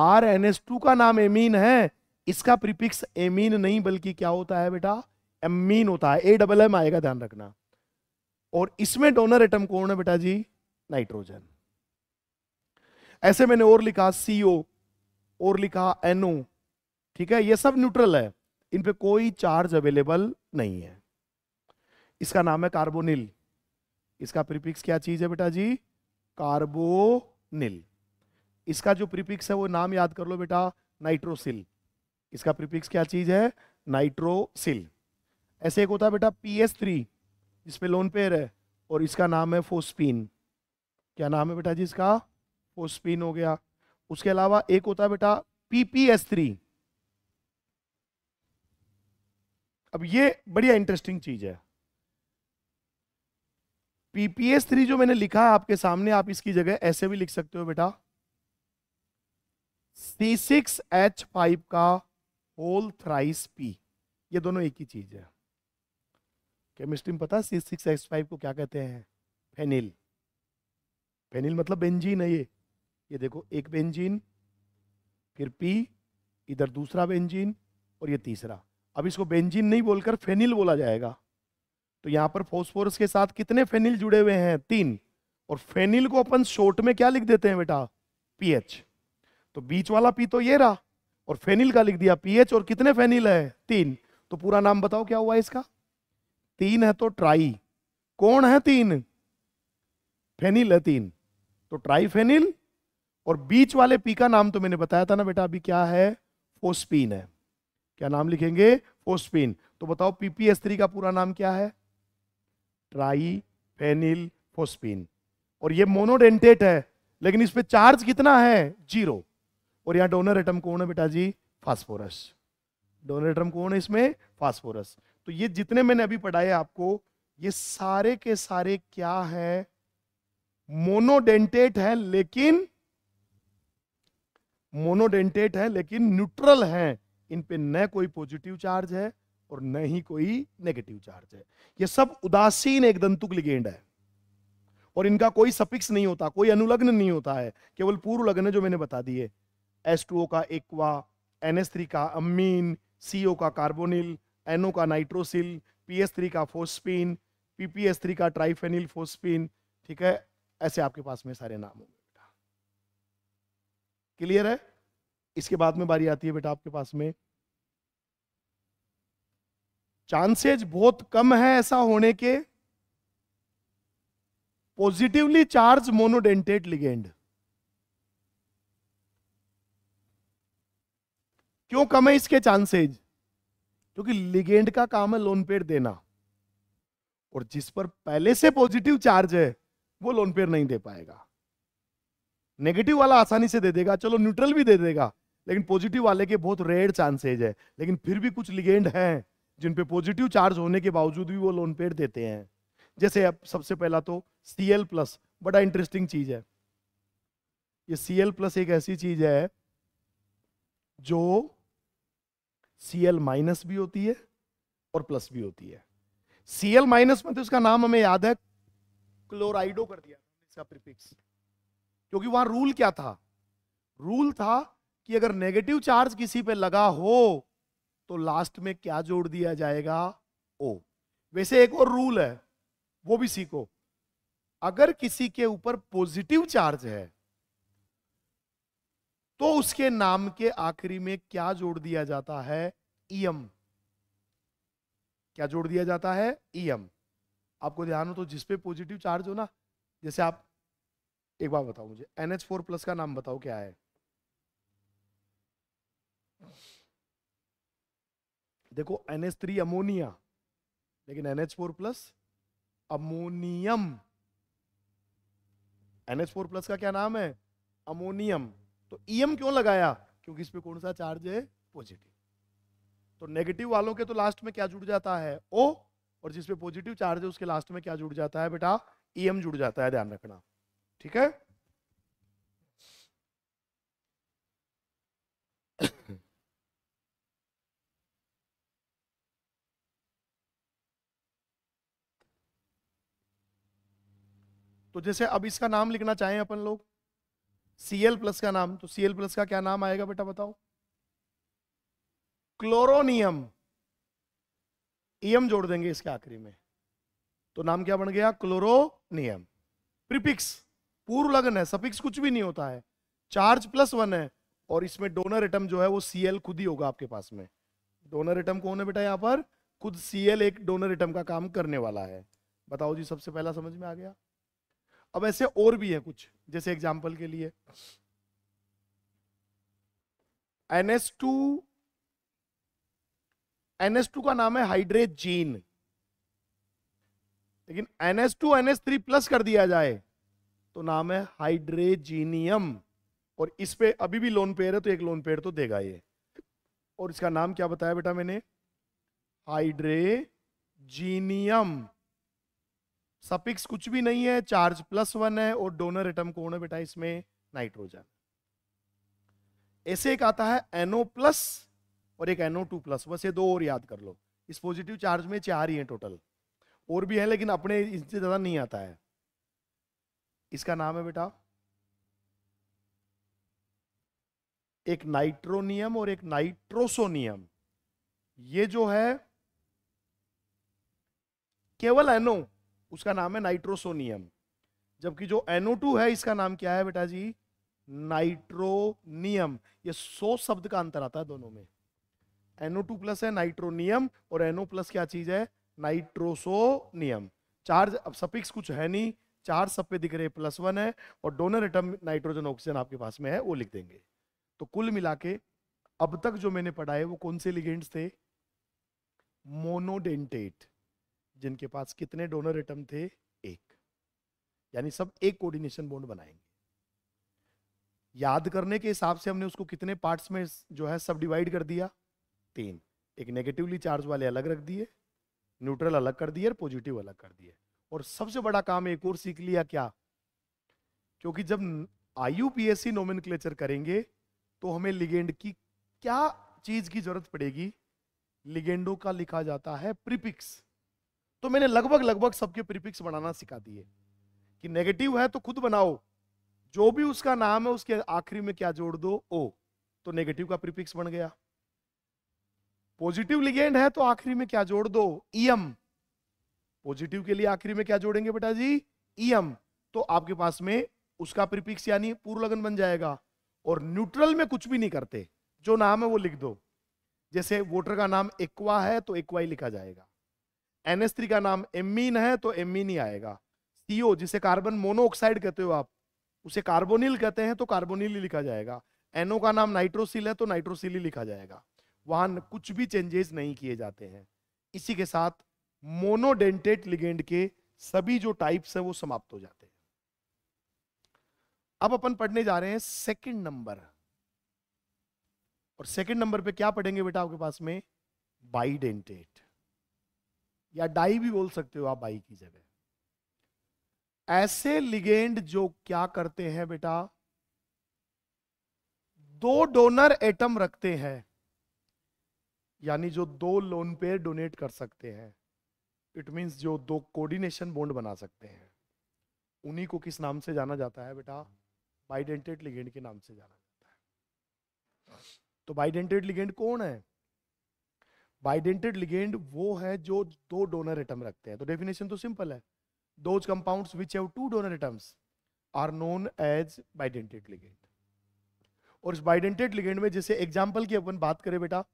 आर एन एस टू का नाम एमीन है इसका प्रिपिक्स एमीन नहीं बल्कि क्या होता है बेटा एमीन होता है ए डबल एम आएगा ध्यान रखना और इसमें डोनर एटम कौन है बेटा जी नाइट्रोजन ऐसे मैंने और लिखा सीओ और लिखा एनओ ठीक है ये सब न्यूट्रल है इन पे कोई चार्ज अवेलेबल नहीं है इसका नाम है कार्बोनिल इसका प्रीफिक्स क्या चीज है बेटा जी कार्बोनिल इसका जो प्रीफिक्स है वो नाम याद कर लो बेटा नाइट्रोसिल इसका प्रीफिक्स क्या चीज है नाइट्रोसिल ऐसे एक होता है बेटा पी एस थ्री जिसमें लोन पेयर है और इसका नाम है फोस्पिन क्या नाम है बेटा जी इसका फोस्पिन हो गया उसके अलावा एक होता है बेटा पीपीएस थ्री अब ये बढ़िया इंटरेस्टिंग चीज है पीपीएस थ्री जो मैंने लिखा है आपके सामने आप इसकी जगह ऐसे भी लिख सकते हो बेटा सी सिक्स एच फाइव का होल थ्राइस पी ये दोनों एक ही चीज है केमिस्ट्री में पता सी सिक्स एच फाइव को क्या कहते हैं फेनिल फेनिल मतलब बेंजीन है ये ये देखो एक बेंजीन फिर पी इधर दूसरा बेंजीन और ये तीसरा अब इसको बेंजीन नहीं बोलकर फेनिल बोला जाएगा तो यहां पर फोस्फोरस के साथ कितने फेनिल जुड़े हुए हैं तीन और फेनिल को अपन शॉर्ट में क्या लिख देते हैं बेटा पीएच तो बीच वाला पी तो ये रहा और फेनिल का लिख दिया पीएच और कितने फेनिल है तीन तो पूरा नाम बताओ क्या हुआ इसका तीन है तो ट्राई कौन है तीन फेनिल है तीन तो ट्राई फेनिल और बीच वाले पी का नाम तो मैंने बताया था ना बेटा अभी क्या है फोस्पीन है क्या नाम लिखेंगे फोस्पिन तो बताओ पीपीएस थ्री का पूरा नाम क्या है ट्राई फेनिल फोस्पिन और ये मोनोडेंटेट है लेकिन इस पर चार्ज कितना है जीरो और यहाँ डोनर एटम कौन है बेटा जी फास्फोरस डोनर एटम कौन है इसमें फास्फोरस तो ये जितने मैंने अभी पढ़ाए आपको ये सारे के सारे क्या है मोनोडेंटेट है लेकिन मोनोडेंटेट है लेकिन न्यूट्रल है इन पे न कोई पॉजिटिव चार्ज है और न ही कोई नेगेटिव चार्ज है ये सब उदासीन एक दंतुक लिगेंड है और इनका कोई सपिक्स नहीं होता कोई अनुलग्न नहीं होता है केवल पूर्व लग्न है जो मैंने बता दिए एस टू ओ का एक्वा एन एस थ्री का अमीन सी ओ का कार्बोनिल एनओ का नाइट्रोसिल पी एस थ्री का phosphine P P S three का ट्राइफेनिल फोस्पिन ठीक है ऐसे आपके पास में सारे नाम होंगे बेटा क्लियर है इसके बाद में बारी आती है बेटा आपके पास में चांसेज बहुत कम है ऐसा होने के पॉजिटिवली चार्ज मोनोडेंटेट लिगेंड क्यों कम है इसके चांसेज क्योंकि लिगेंड का काम है लोन पेड देना और जिस पर पहले से पॉजिटिव चार्ज है वो लोन पेड नहीं दे पाएगा नेगेटिव वाला आसानी से दे देगा चलो न्यूट्रल भी दे देगा लेकिन पॉजिटिव वाले के बहुत रेयर चांसेज है लेकिन फिर भी कुछ लिगेंड हैं जिन पे पॉजिटिव चार्ज होने के बावजूद भी वो लोन पेड देते हैं जैसे अब सबसे पहला तो सी एल प्लस बड़ा इंटरेस्टिंग चीज़ है ये सी एल प्लस एक ऐसी चीज़ है जो सी एल माइनस भी होती है और प्लस भी होती है सी एल माइनस में तो इसका नाम हमें याद है क्लोराइडो कर दिया इसका प्रीफिक्स क्योंकि वहां रूल क्या था रूल था कि अगर नेगेटिव चार्ज किसी पे लगा हो तो लास्ट में क्या जोड़ दिया जाएगा ओ वैसे एक और रूल है वो भी सीखो अगर किसी के ऊपर पॉजिटिव चार्ज है तो उसके नाम के आखिरी में क्या जोड़ दिया जाता है ईएम e क्या जोड़ दिया जाता है ईएम e आपको ध्यान हो तो जिसपे पॉजिटिव चार्ज हो ना जैसे आप एक बार बताओ मुझे एनएच फोर प्लस का नाम बताओ क्या है देखो एन एच थ्री अमोनिया लेकिन N H four plus ammonium N H four plus का क्या नाम है अमोनियम तो ईएम e क्यों लगाया क्योंकि इस पे कौन सा चार्ज है पॉजिटिव तो नेगेटिव वालों के तो लास्ट में क्या जुड़ जाता है ओ और जिसपे पॉजिटिव चार्ज है उसके लास्ट में क्या जुड़ जाता है बेटा ईएम e जुड़ जाता है ध्यान रखना ठीक है तो जैसे अब इसका नाम लिखना चाहें अपन लोग सीएल प्लस का नाम तो सीएल प्लस का क्या नाम आएगा बेटा बताओ क्लोरोनियम ईएम e जोड़ देंगे इसके आखिरी में तो नाम क्या बन गया क्लोरोनियम प्रिपिक्स पूर्व लगन है सफिक्स कुछ भी नहीं होता है चार्ज प्लस वन है और इसमें डोनर एटम जो है वो सीएल खुद ही होगा आपके पास में डोनर एटम कौन है बेटा यहां पर खुद सीएल एक डोनर एटम का काम करने वाला है बताओ जी सबसे पहला समझ में आ गया अब ऐसे और भी है कुछ जैसे एग्जाम्पल के लिए एनएस टू एनएस टू का नाम है हाइड्रेजीन लेकिन N S two N S three plus कर दिया जाए तो नाम है हाइड्रेजीनियम और इस पे अभी भी लोन पेयर है तो एक लोन पेयर तो देगा ये और इसका नाम क्या बताया बेटा मैंने हाइड्रेजीनियम सपिक्स कुछ भी नहीं है चार्ज प्लस वन है और डोनर एटम कौन है बेटा इसमें नाइट्रोजन ऐसे एक आता है एनओ प्लस और एक एनओ टू प्लस बस ये दो और याद कर लो इस पॉजिटिव चार्ज में चार ही है टोटल और भी है लेकिन अपने इससे ज्यादा नहीं आता है इसका नाम है बेटा एक नाइट्रोनियम और एक नाइट्रोसोनियम ये जो है केवल एनो उसका नाम है नाइट्रोसोनियम जबकि जो NO2 है इसका नाम क्या है बेटा जी नाइट्रोनियम ये सो शब्द का अंतर आता है दोनों में NO2 प्लस है नाइट्रोनियम और NO प्लस क्या चीज है नाइट्रोसोनियम चार्ज अब सपिक्स कुछ है नहीं चार सब पे दिख रहे प्लस वन है और डोनर एटम नाइट्रोजन ऑक्सीजन आपके पास में है वो लिख देंगे तो कुल मिला के अब तक जो मैंने पढ़ा है वो कौन से लिगेंड्स थे मोनोडेंटेट जिनके पास कितने डोनर एटम थे एक यानी सब एक कोऑर्डिनेशन बोन्ड बनाएंगे याद करने के हिसाब से हमने उसको कितने पार्ट्स में जो है सब डिवाइड कर दिया तीन एक नेगेटिवली चार्ज वाले अलग रख दिए न्यूट्रल अलग कर दिए और पॉजिटिव अलग कर दिए और सबसे बड़ा काम एक और सीख लिया क्या क्योंकि जब आईयूपीएससी नोमेनक्लेचर करेंगे तो हमें लिगेंड की क्या चीज की जरूरत पड़ेगी लिगेंडो का लिखा जाता है प्रीपिक्स तो मैंने लगभग लगभग सबके प्रीफिक्स बनाना सिखा दिए कि नेगेटिव है तो खुद बनाओ जो भी उसका नाम है उसके आखिरी में क्या जोड़ दो ओ तो नेगेटिव का प्रीफिक्स बन गया पॉजिटिव लिगेंड है तो आखिरी में क्या जोड़ दो ईएम e पॉजिटिव के लिए आखिरी में क्या जोड़ेंगे बेटा जी ईएम तो आपके पास में उसका प्रीफिक्स यानी पूर्व लगन बन जाएगा और न्यूट्रल में कुछ भी नहीं करते जो नाम है वो लिख दो जैसे वोटर का नाम एक्वा है तो एक्वा ही लिखा जाएगा एनएस का नाम एमीन है तो एमीन ही आएगा सीओ जिसे कार्बन मोनोऑक्साइड कहते हो आप उसे कार्बोनिल कहते हैं तो कार्बोनिल ही लिखा जाएगा एनओ का नाम नाइट्रोसिल है तो नाइट्रोसिल ही लिखा जाएगा वहां कुछ भी चेंजेस नहीं किए जाते हैं इसी के साथ मोनोडेंटेट लिगेंड के सभी जो टाइप्स हैं वो समाप्त हो जाते हैं अब अपन पढ़ने जा रहे हैं सेकंड नंबर और सेकंड नंबर पे क्या पढ़ेंगे बेटा आपके पास में बाईडेंटेट या डाई भी बोल सकते हो आप बाई की जगह ऐसे लिगेंड जो क्या करते हैं बेटा दो डोनर एटम रखते हैं यानी जो दो लोन पेयर डोनेट कर सकते हैं इट मींस जो दो कोऑर्डिनेशन बॉन्ड बना सकते हैं उन्हीं को किस नाम से जाना जाता है बेटा बाइडेंटेड लिगेंड के नाम से जाना जाता है तो बाइडेंटेड लिगेंड कौन है बाइडेंटेड लिगेंड वो है जो दो डोनर एटम रखते हैं तो डेफिनेशन तो सिंपल है those compounds which have two donor atoms are known as bidentate ligand और इस बाइडेंटेड लिगेंड में जैसे एग्जाम्पल की अपन बात करें बेटा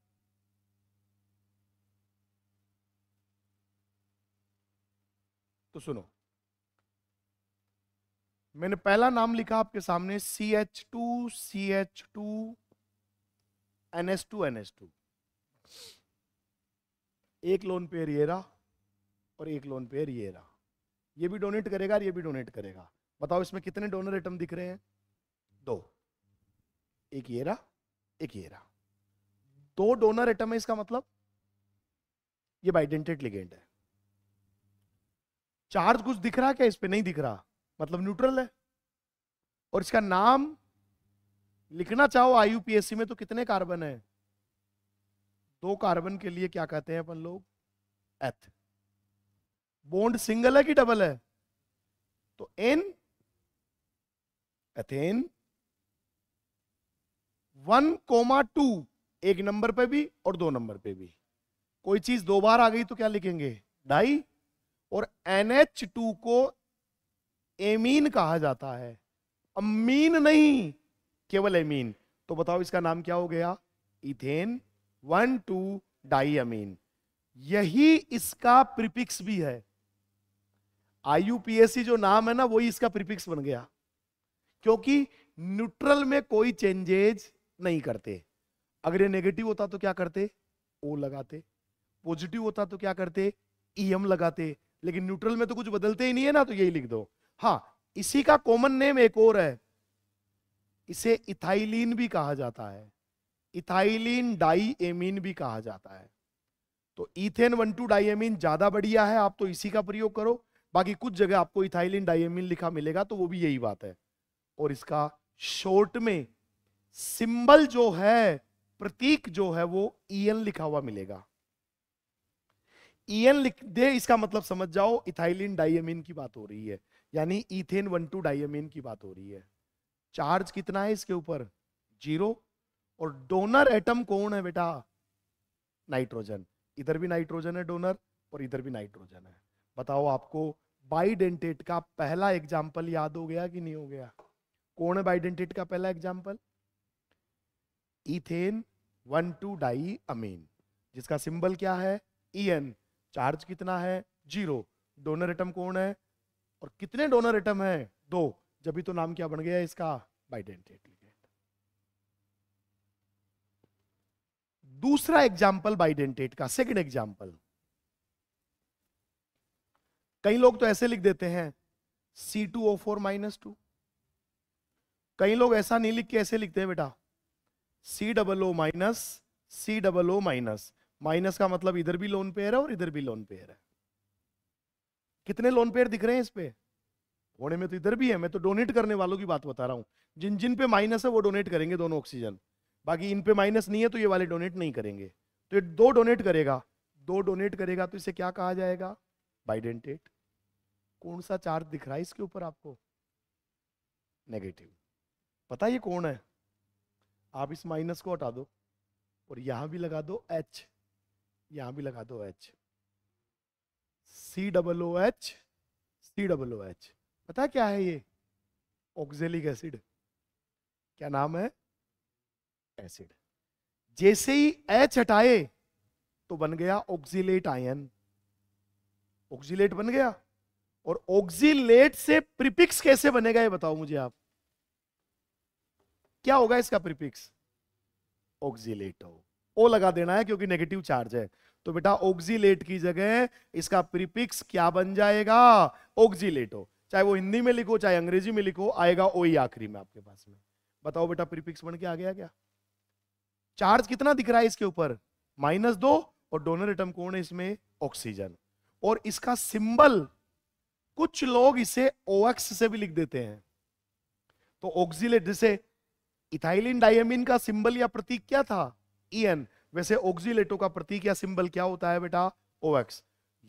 तो सुनो मैंने पहला नाम लिखा आपके सामने C H two C H two N S two N S two एक लोन पेयर ये रहा और एक लोन पेयर ये रहा ये भी डोनेट करेगा और ये भी डोनेट करेगा बताओ इसमें कितने डोनर आइटम दिख रहे हैं दो एक ये रहा एक ये रहा दो डोनर आइटम है इसका मतलब ये बाइडेंटेड लिगेंड है चार्ज कुछ दिख रहा क्या इस पर नहीं दिख रहा मतलब न्यूट्रल है और इसका नाम लिखना चाहो सी में तो कितने कार्बन है दो कार्बन के लिए क्या कहते हैं अपन लोग एथ बोंड सिंगल है कि डबल है तो N ethane one comma two एक नंबर पे भी और दो नंबर पे भी कोई चीज दो बार आ गई तो क्या लिखेंगे डाई और एनएच टू को एमीन कहा जाता है अमीन नहीं केवल एमीन तो बताओ इसका नाम क्या हो गया इथेन वन टू डाइमीन यही इसका प्रिपिक्स भी है आई जो नाम है ना वही इसका प्रिपिक्स बन गया क्योंकि न्यूट्रल में कोई चेंजेज नहीं करते अगर ये नेगेटिव होता तो क्या करते ओ लगाते पॉजिटिव होता तो क्या करते ई e एम लगाते लेकिन न्यूट्रल में तो कुछ बदलते ही नहीं है ना तो यही लिख दो हाँ इसी का कॉमन नेम एक और है इसे इथाइलिन भी कहा जाता है इथाइलिन डाईएमिन भी कहा जाता है तो इथेन वन टू डाईएमिन ज्यादा बढ़िया है आप तो इसी का प्रयोग करो बाकी कुछ जगह आपको इथाइलिन डाईएमिन लिखा मिलेगा तो वो भी यही बात है और इसका शॉर्ट में सिंबल जो है प्रतीक जो है वो ईएन लिखा हुआ मिलेगा ईएन लिख दे इसका मतलब समझ जाओ इथाइलिन डाईएमिन की बात हो रही है यानी इथेन वन टू डाईएमिन की बात हो रही है चार्ज कितना है इसके ऊपर जीरो और डोनर एटम कौन है बेटा नाइट्रोजन इधर भी नाइट्रोजन है डोनर और इधर भी नाइट्रोजन है बताओ आपको बाइडेंटेट का पहला एग्जाम्पल याद हो गया कि नहीं हो गया कौन है बाइडेंटेट का पहला example ethane one two di amine जिसका सिंबल क्या है ई एन चार्ज कितना है जीरो डोनर एटम कौन है और कितने डोनर एटम है दो जब भी तो नाम क्या बन गया इसका बाइडेंटेट दूसरा एग्जाम्पल बाइडेंटेट का सेकंड एग्जाम्पल कई लोग तो ऐसे लिख देते हैं C two O four minus two कई लोग ऐसा नहीं लिख के ऐसे लिखते हैं बेटा C double O minus C double O minus minus का मतलब इधर भी लोन पेयर है और इधर भी लोन पेयर है कितने लोन पेयर दिख रहे हैं इस पे होने में तो इधर भी है मैं तो डोनेट करने वालों की बात बता रहा हूं जिन जिन पे माइनस है वो डोनेट करेंगे दोनों ऑक्सीजन बाकी इन पे माइनस नहीं है तो ये वाले डोनेट नहीं करेंगे तो ये दो डोनेट करेगा दो डोनेट करेगा तो इसे क्या कहा जाएगा बाइडेंटेट कौन सा चार्ज दिख रहा है इसके ऊपर आपको नेगेटिव पता ये कौन है आप इस माइनस को हटा दो और यहां भी लगा दो एच यहां भी लगा दो H C double O H C double O H पता क्या है ये ऑक्जेलिक एसिड क्या नाम है एसिड जैसे ही एच हटाए तो बन गया ऑक्सीलेट आयन ऑक्सीलेट बन गया और ऑक्सीलेट से प्रिपिक्स कैसे बनेगा ये बताओ मुझे आप क्या होगा इसका प्रिपिक्स ऑक्सीलेट हो ओ लगा देना है क्योंकि नेगेटिव चार्ज है तो बेटा ऑक्सीलेट की जगह इसका प्रीपिक्स क्या बन जाएगा ऑक्सीलेट हो चाहे वो हिंदी में लिखो चाहे अंग्रेजी में लिखो आएगा ओ ही e आखिरी में आपके पास में बताओ बेटा प्रीपिक्स बन के आ गया क्या चार्ज कितना दिख रहा है इसके ऊपर माइनस दो और डोनर एटम कौन है इसमें ऑक्सीजन और इसका सिंबल कुछ लोग इसे ओएक्स से भी लिख देते हैं तो ऑक्सीलेट जैसे इथाइलिन डायमिन का सिंबल या प्रतीक क्या था ईएन e वैसे ऑक्सीलेटो का प्रतीक या सिंबल क्या होता है बेटा ओएक्स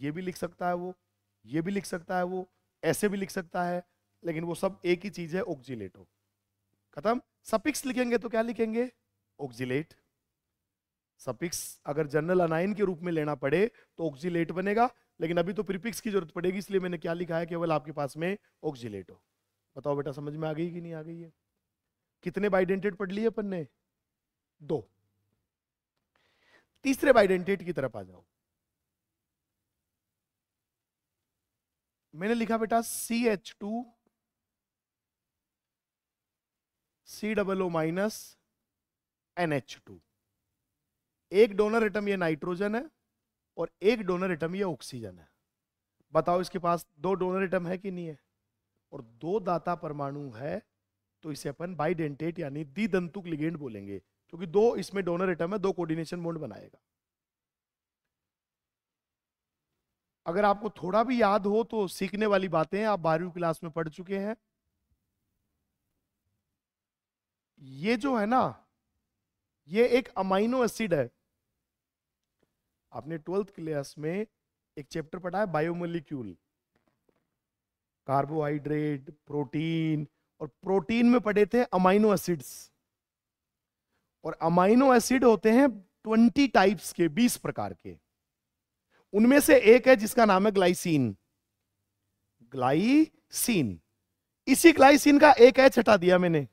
ये भी लिख सकता है वो ये भी लिख सकता है वो ऐसे भी लिख सकता है लेकिन वो सब एक ही चीज है ऑक्सीलेटो खत्म सपिक्स लिखेंगे तो क्या लिखेंगे ऑक्जिलेट सपिक्स अगर जनरल अनाइन के रूप में लेना पड़े तो ऑक्जिलेट बनेगा लेकिन अभी तो प्रिपिक्स की जरूरत पड़ेगी इसलिए मैंने क्या लिखा है केवल आपके पास में ऑक्जिलेट हो बताओ बेटा समझ में आ गई कि नहीं आ गई है कितने बाइडेंटेड पढ़ लिए अपन ने दो तीसरे बाइडेंटेड की तरफ आ जाओ मैंने लिखा बेटा C H two C double O minus NH2 एक डोनर एटम ये नाइट्रोजन है और एक डोनर एटम ये ऑक्सीजन है बताओ इसके पास दो डोनर एटम है कि नहीं है और दो दाता परमाणु है तो इसे अपन बाइडेंटेट यानी दंतुक लिगेंड बोलेंगे क्योंकि दो इसमें डोनर एटम है दो कोऑर्डिनेशन बॉन्ड बनाएगा अगर आपको थोड़ा भी याद हो तो सीखने वाली बातें आप बारहवीं क्लास में पढ़ चुके हैं ये जो है ना ये एक अमाइनो एसिड है आपने ट्वेल्थ क्लास में एक चैप्टर पढ़ा है बायोमोलिक्यूल कार्बोहाइड्रेट प्रोटीन और प्रोटीन में पढ़े थे अमाइनो एसिड्स और अमाइनो एसिड होते हैं ट्वेंटी टाइप्स के बीस प्रकार के उनमें से एक है जिसका नाम है ग्लाइसिन ग्लाइसिन इसी ग्लाइसिन का एक है छटा दिया मैंने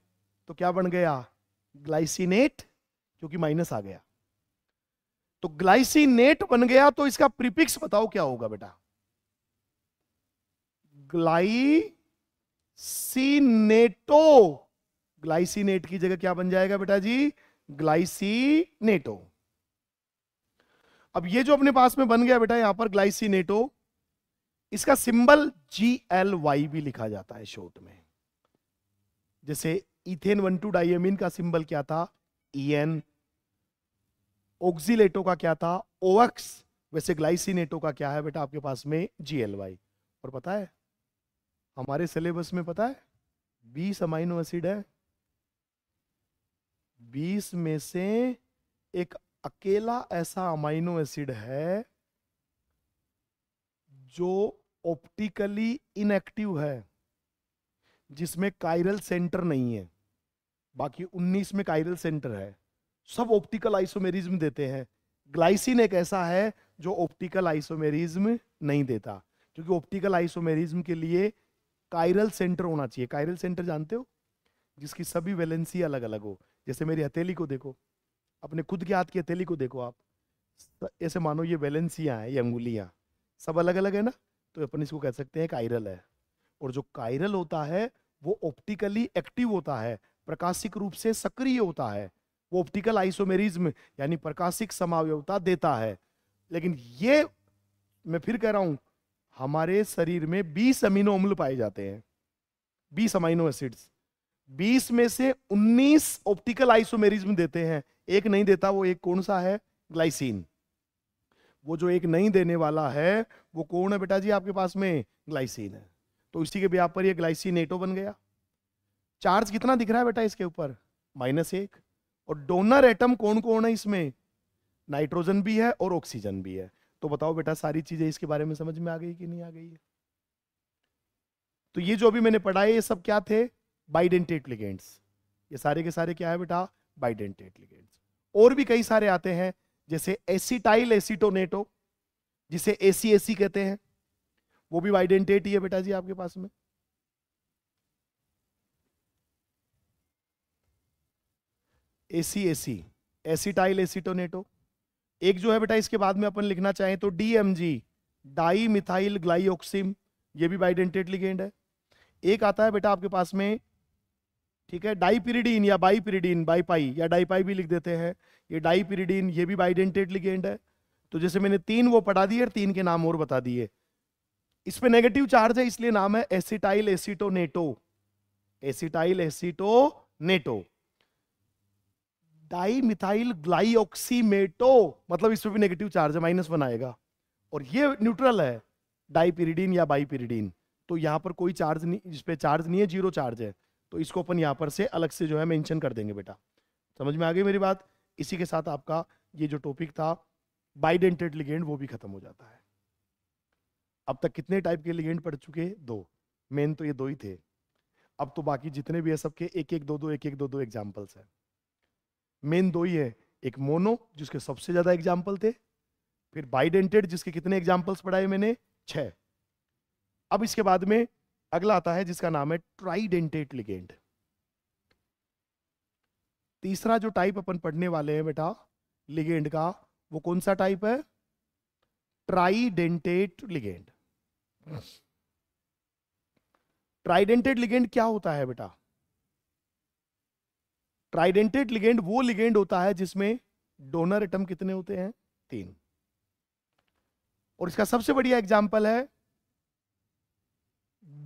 तो क्या बन गया ग्लाइसिनेट क्योंकि माइनस आ गया तो ग्लाइसिनेट बन गया तो इसका प्रीफिक्स बताओ क्या होगा बेटा ग्लाइसिनेटो ग्लाइसिनेट की जगह क्या बन जाएगा बेटा जी ग्लाइसिनेटो अब ये जो अपने पास में बन गया बेटा यहां पर ग्लाइसिनेटो इसका सिंबल जी एल वाई भी लिखा जाता है शॉर्ट में जैसे इथेन वन टू डाइमिन का सिंबल क्या था ई e एन ऑक्सीलेटो का क्या था ओवक्स वैसे ग्लाइसिनेटो का क्या है बेटा आपके पास में जीएलवाई और पता है हमारे सिलेबस में पता है बीस अमाइनो एसिड है बीस में से एक अकेला ऐसा अमाइनो एसिड है जो ऑप्टिकली इनएक्टिव है जिसमें कायरल सेंटर नहीं है बाकी 19 में कायरल सेंटर है सब ऑप्टिकल आइसोमेरिज्म देते हैं ग्लाइसिन एक ऐसा है जो ऑप्टिकल आइसोमेरिज्म नहीं देता क्योंकि ऑप्टिकल आइसोमेरिज्म के लिए काइरल सेंटर होना चाहिए काइरल सेंटर जानते हो जिसकी सभी वैलेंसी अलग अलग हो जैसे मेरी हथेली को देखो अपने खुद के हाथ की हथेली को देखो आप ऐसे मानो ये वैलेंसियाँ हैं ये अंगुलियाँ सब अलग अलग है ना तो अपन इसको कह सकते हैं कायरल है और जो कायरल होता है वो ऑप्टिकली एक्टिव होता है प्रकाशिक रूप से सक्रिय होता है वो ऑप्टिकल आइसोमेरिज्म यानी प्रकाशिक समावयवता देता है लेकिन ये मैं फिर कह रहा हूं हमारे शरीर में 20 अमीनो अम्ल पाए जाते हैं 20 अमीनो एसिड्स 20 में से 19 ऑप्टिकल आइसोमेरिज्म देते हैं एक नहीं देता वो एक कौन सा है ग्लाइसिन वो जो एक नहीं देने वाला है वो कौन है बेटा जी आपके पास में ग्लाइसिन है तो इसी के ब्याप पर ये ग्लाइसिन एटो बन गया चार्ज कितना दिख रहा है बेटा इसके ऊपर माइनस एक और डोनर एटम कौन कौन है इसमें नाइट्रोजन भी है और ऑक्सीजन भी है तो बताओ बेटा सारी चीजें इसके बारे में समझ में आ गई कि नहीं आ गई है तो ये जो अभी मैंने है ये सब क्या थे बाइडेंटेट लिगेंट्स ये सारे के सारे क्या है बेटा बाइडेंटेट लिगेंट्स और भी कई सारे आते हैं जैसे एसीटाइल एसिटोनेटो जिसे एसी एसी कहते हैं वो भी बाइडेंटेट ही है बेटा जी आपके पास में एसी एसी एसीटाइल एसीटोनेटो एक जो है बेटा इसके बाद में अपन लिखना चाहें तो डीएमजी डाई मिथाइल ग्लाइक्सिम ये भी बाइडेंटेड लिगेंड है एक आता है बेटा आपके पास में ठीक है डाईपिरिडीन या बाईपिरिडीन बाईपाई या डाईपाई भी लिख देते हैं ये डाईपिरिडीन ये भी बाइडेंटेड लिगेंड है तो जैसे मैंने तीन वो पढ़ा दिए और तीन के नाम और बता दिए इस पर नेगेटिव चार्ज है इसलिए नाम है acetyl acetonato acetyl acetonato di dimethyl glyoxymato मतलब इसमें भी नेगेटिव चार्ज है माइनस वन आएगा और ये न्यूट्रल है डाईपिरिडीन या बाईपिरिडीन तो यहाँ पर कोई चार्ज नहीं इस पर चार्ज नहीं है जीरो चार्ज है तो इसको अपन यहाँ पर से अलग से जो है मेंशन कर देंगे बेटा समझ में आ गई मेरी बात इसी के साथ आपका ये जो टॉपिक था बाइडेंटेड लिगेंड वो भी खत्म हो जाता है अब तक कितने टाइप के लिगेंड पढ़ चुके दो मेन तो ये दो ही थे अब तो बाकी जितने भी है सबके एक एक दो दो एक एक दो दो एग्जाम्पल्स हैं मेन दो ही है एक मोनो जिसके सबसे ज्यादा एग्जाम्पल थे फिर बाइडेंटेड जिसके कितने एग्जाम्पल्स पढ़ाए मैंने छ अब इसके बाद में अगला आता है जिसका नाम है ट्राइडेंटेड लिगेंड तीसरा जो टाइप अपन पढ़ने वाले हैं बेटा लिगेंड का वो कौन सा टाइप है ट्राइडेंटेड लिगेंड ट्राइडेंटेड लिगेंड क्या होता है बेटा ट्राइडेंटेड लिगेंड वो लिगेंड होता है जिसमें डोनर एटम कितने होते हैं तीन और इसका सबसे बढ़िया एग्जाम्पल है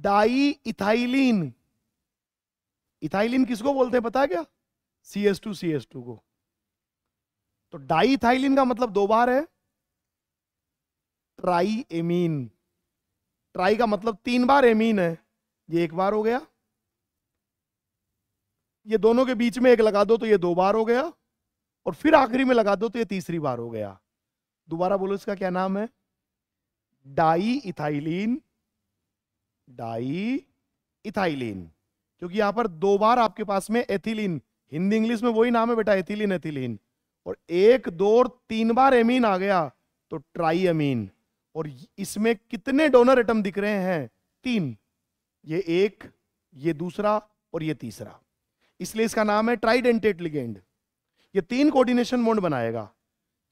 डाई इथाइलिन इथाइलिन किसको बोलते हैं पता है क्या C S two C S two को तो डाई इथाइलिन का मतलब दो बार है ट्राई एमीन ट्राई का मतलब तीन बार एमीन है ये एक बार हो गया ये दोनों के बीच में एक लगा दो तो ये दो बार हो गया और फिर आखिरी में लगा दो तो ये तीसरी बार हो गया दोबारा बोलो इसका क्या नाम है डाई इथाइलिन डाई इथाइलिन क्योंकि यहां पर दो बार आपके पास में एथिलीन हिंदी इंग्लिश में वही नाम है बेटा एथिलीन एथिलीन और एक दो और तीन बार एमीन आ गया तो ट्राई अमीन और इसमें कितने डोनर एटम दिख रहे हैं तीन ये एक ये दूसरा और ये तीसरा इसलिए इसका नाम है ट्राइडेंटेट लिगेंड ये तीन कोऑर्डिनेशन मोड बनाएगा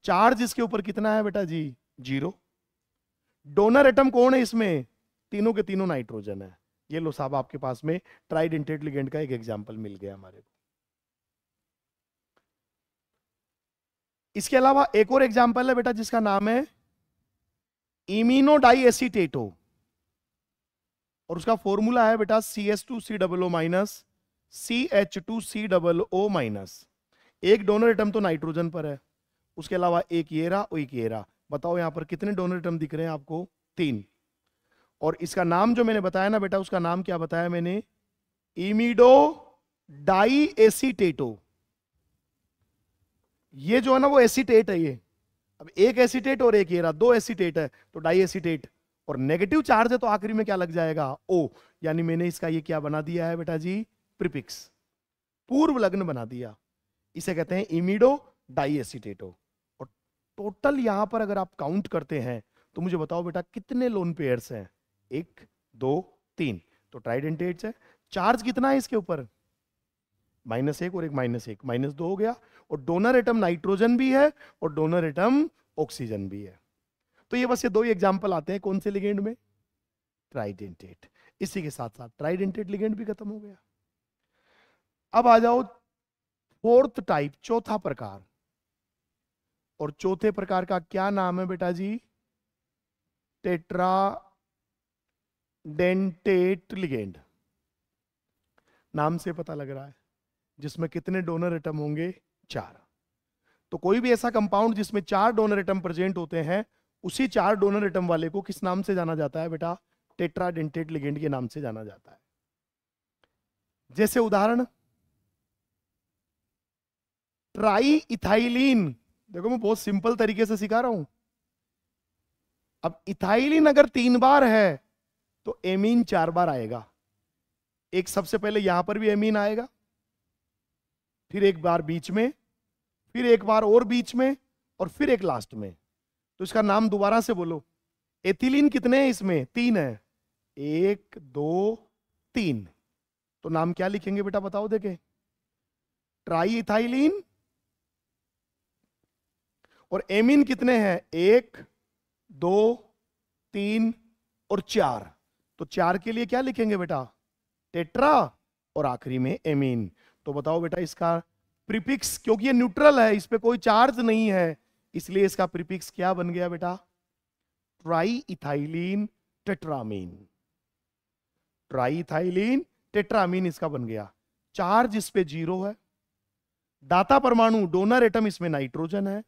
चार्ज इसके ऊपर कितना है बेटा जी जीरो डोनर एटम कौन है इसमें तीनों के तीनों नाइट्रोजन है ये लो साहब आपके पास में ट्राइडेंटेट लिगेंड का एक एग्जाम्पल मिल गया हमारे को इसके अलावा एक और एग्जाम्पल है बेटा जिसका नाम है इमीनो डाइएसीटेटो और उसका फॉर्मूला है बेटा C S two C double minus C H two C double O minus एक डोनर एटम तो नाइट्रोजन पर है उसके अलावा एक ये रहा और एक ये रहा बताओ यहाँ पर कितने डोनर एटम दिख रहे हैं आपको तीन और इसका नाम जो मैंने बताया ना बेटा उसका नाम क्या बताया मैंने इमिडो डाई एसीटेटो ये जो है ना वो एसीटेट है ये अब एक एसीटेट और एक रहा दो एसीटेट है तो डाई एसीटेट और नेगेटिव चार्ज है तो आखिरी में क्या लग जाएगा ओ यानी मैंने इसका ये क्या बना दिया है बेटा जी प्रिपिक्स पूर्व लग्न बना दिया इसे कहते हैं इमिडो डाइएसिटेटो और टोटल यहां पर अगर आप काउंट करते हैं तो मुझे बताओ बेटा कितने लोन पेयर्स हैं एक दो तीन तो ट्राइडेंटेट है चार्ज कितना है इसके ऊपर माइनस एक और एक माइनस एक माइनस दो हो गया और डोनर एटम नाइट्रोजन भी है और डोनर एटम ऑक्सीजन भी है तो ये बस ये दो ही एग्जाम्पल आते हैं कौन से लिगेंड में ट्राइडेंटेट इसी के साथ साथ ट्राइडेंटेट लिगेंड भी खत्म हो गया अब आ जाओ फोर्थ टाइप चौथा प्रकार और चौथे प्रकार का क्या नाम है बेटा जी टेट्रा डेंटेट लिगेंड नाम से पता लग रहा है जिसमें कितने डोनर एटम होंगे चार तो कोई भी ऐसा कंपाउंड जिसमें चार डोनर एटम प्रेजेंट होते हैं उसी चार डोनर एटम वाले को किस नाम से जाना जाता है बेटा टेट्राडेंटेट लिगेंड के नाम से जाना जाता है जैसे उदाहरण ट्राई इथाइलिन देखो मैं बहुत सिंपल तरीके से सिखा रहा हूं अब इथाइलिन अगर तीन बार है तो एमीन चार बार आएगा एक सबसे पहले यहां पर भी एमीन आएगा फिर एक बार बीच में फिर एक बार और बीच में और फिर एक लास्ट में तो इसका नाम दोबारा से बोलो एथिलीन कितने हैं इसमें तीन है एक दो तीन तो नाम क्या लिखेंगे बेटा बताओ देखे ट्राई इथाइलिन और एमिन कितने हैं एक दो तीन और चार तो चार के लिए क्या लिखेंगे बेटा टेट्रा और आखिरी में एमिन तो बताओ बेटा इसका प्रिपिक्स क्योंकि ये न्यूट्रल है इस पर कोई चार्ज नहीं है इसलिए इसका प्रिपिक्स क्या बन गया बेटा tri ethylene tetramine tri ethylene tetramine इसका बन गया चार्ज इस पे जीरो है दाता परमाणु डोनर एटम इसमें नाइट्रोजन है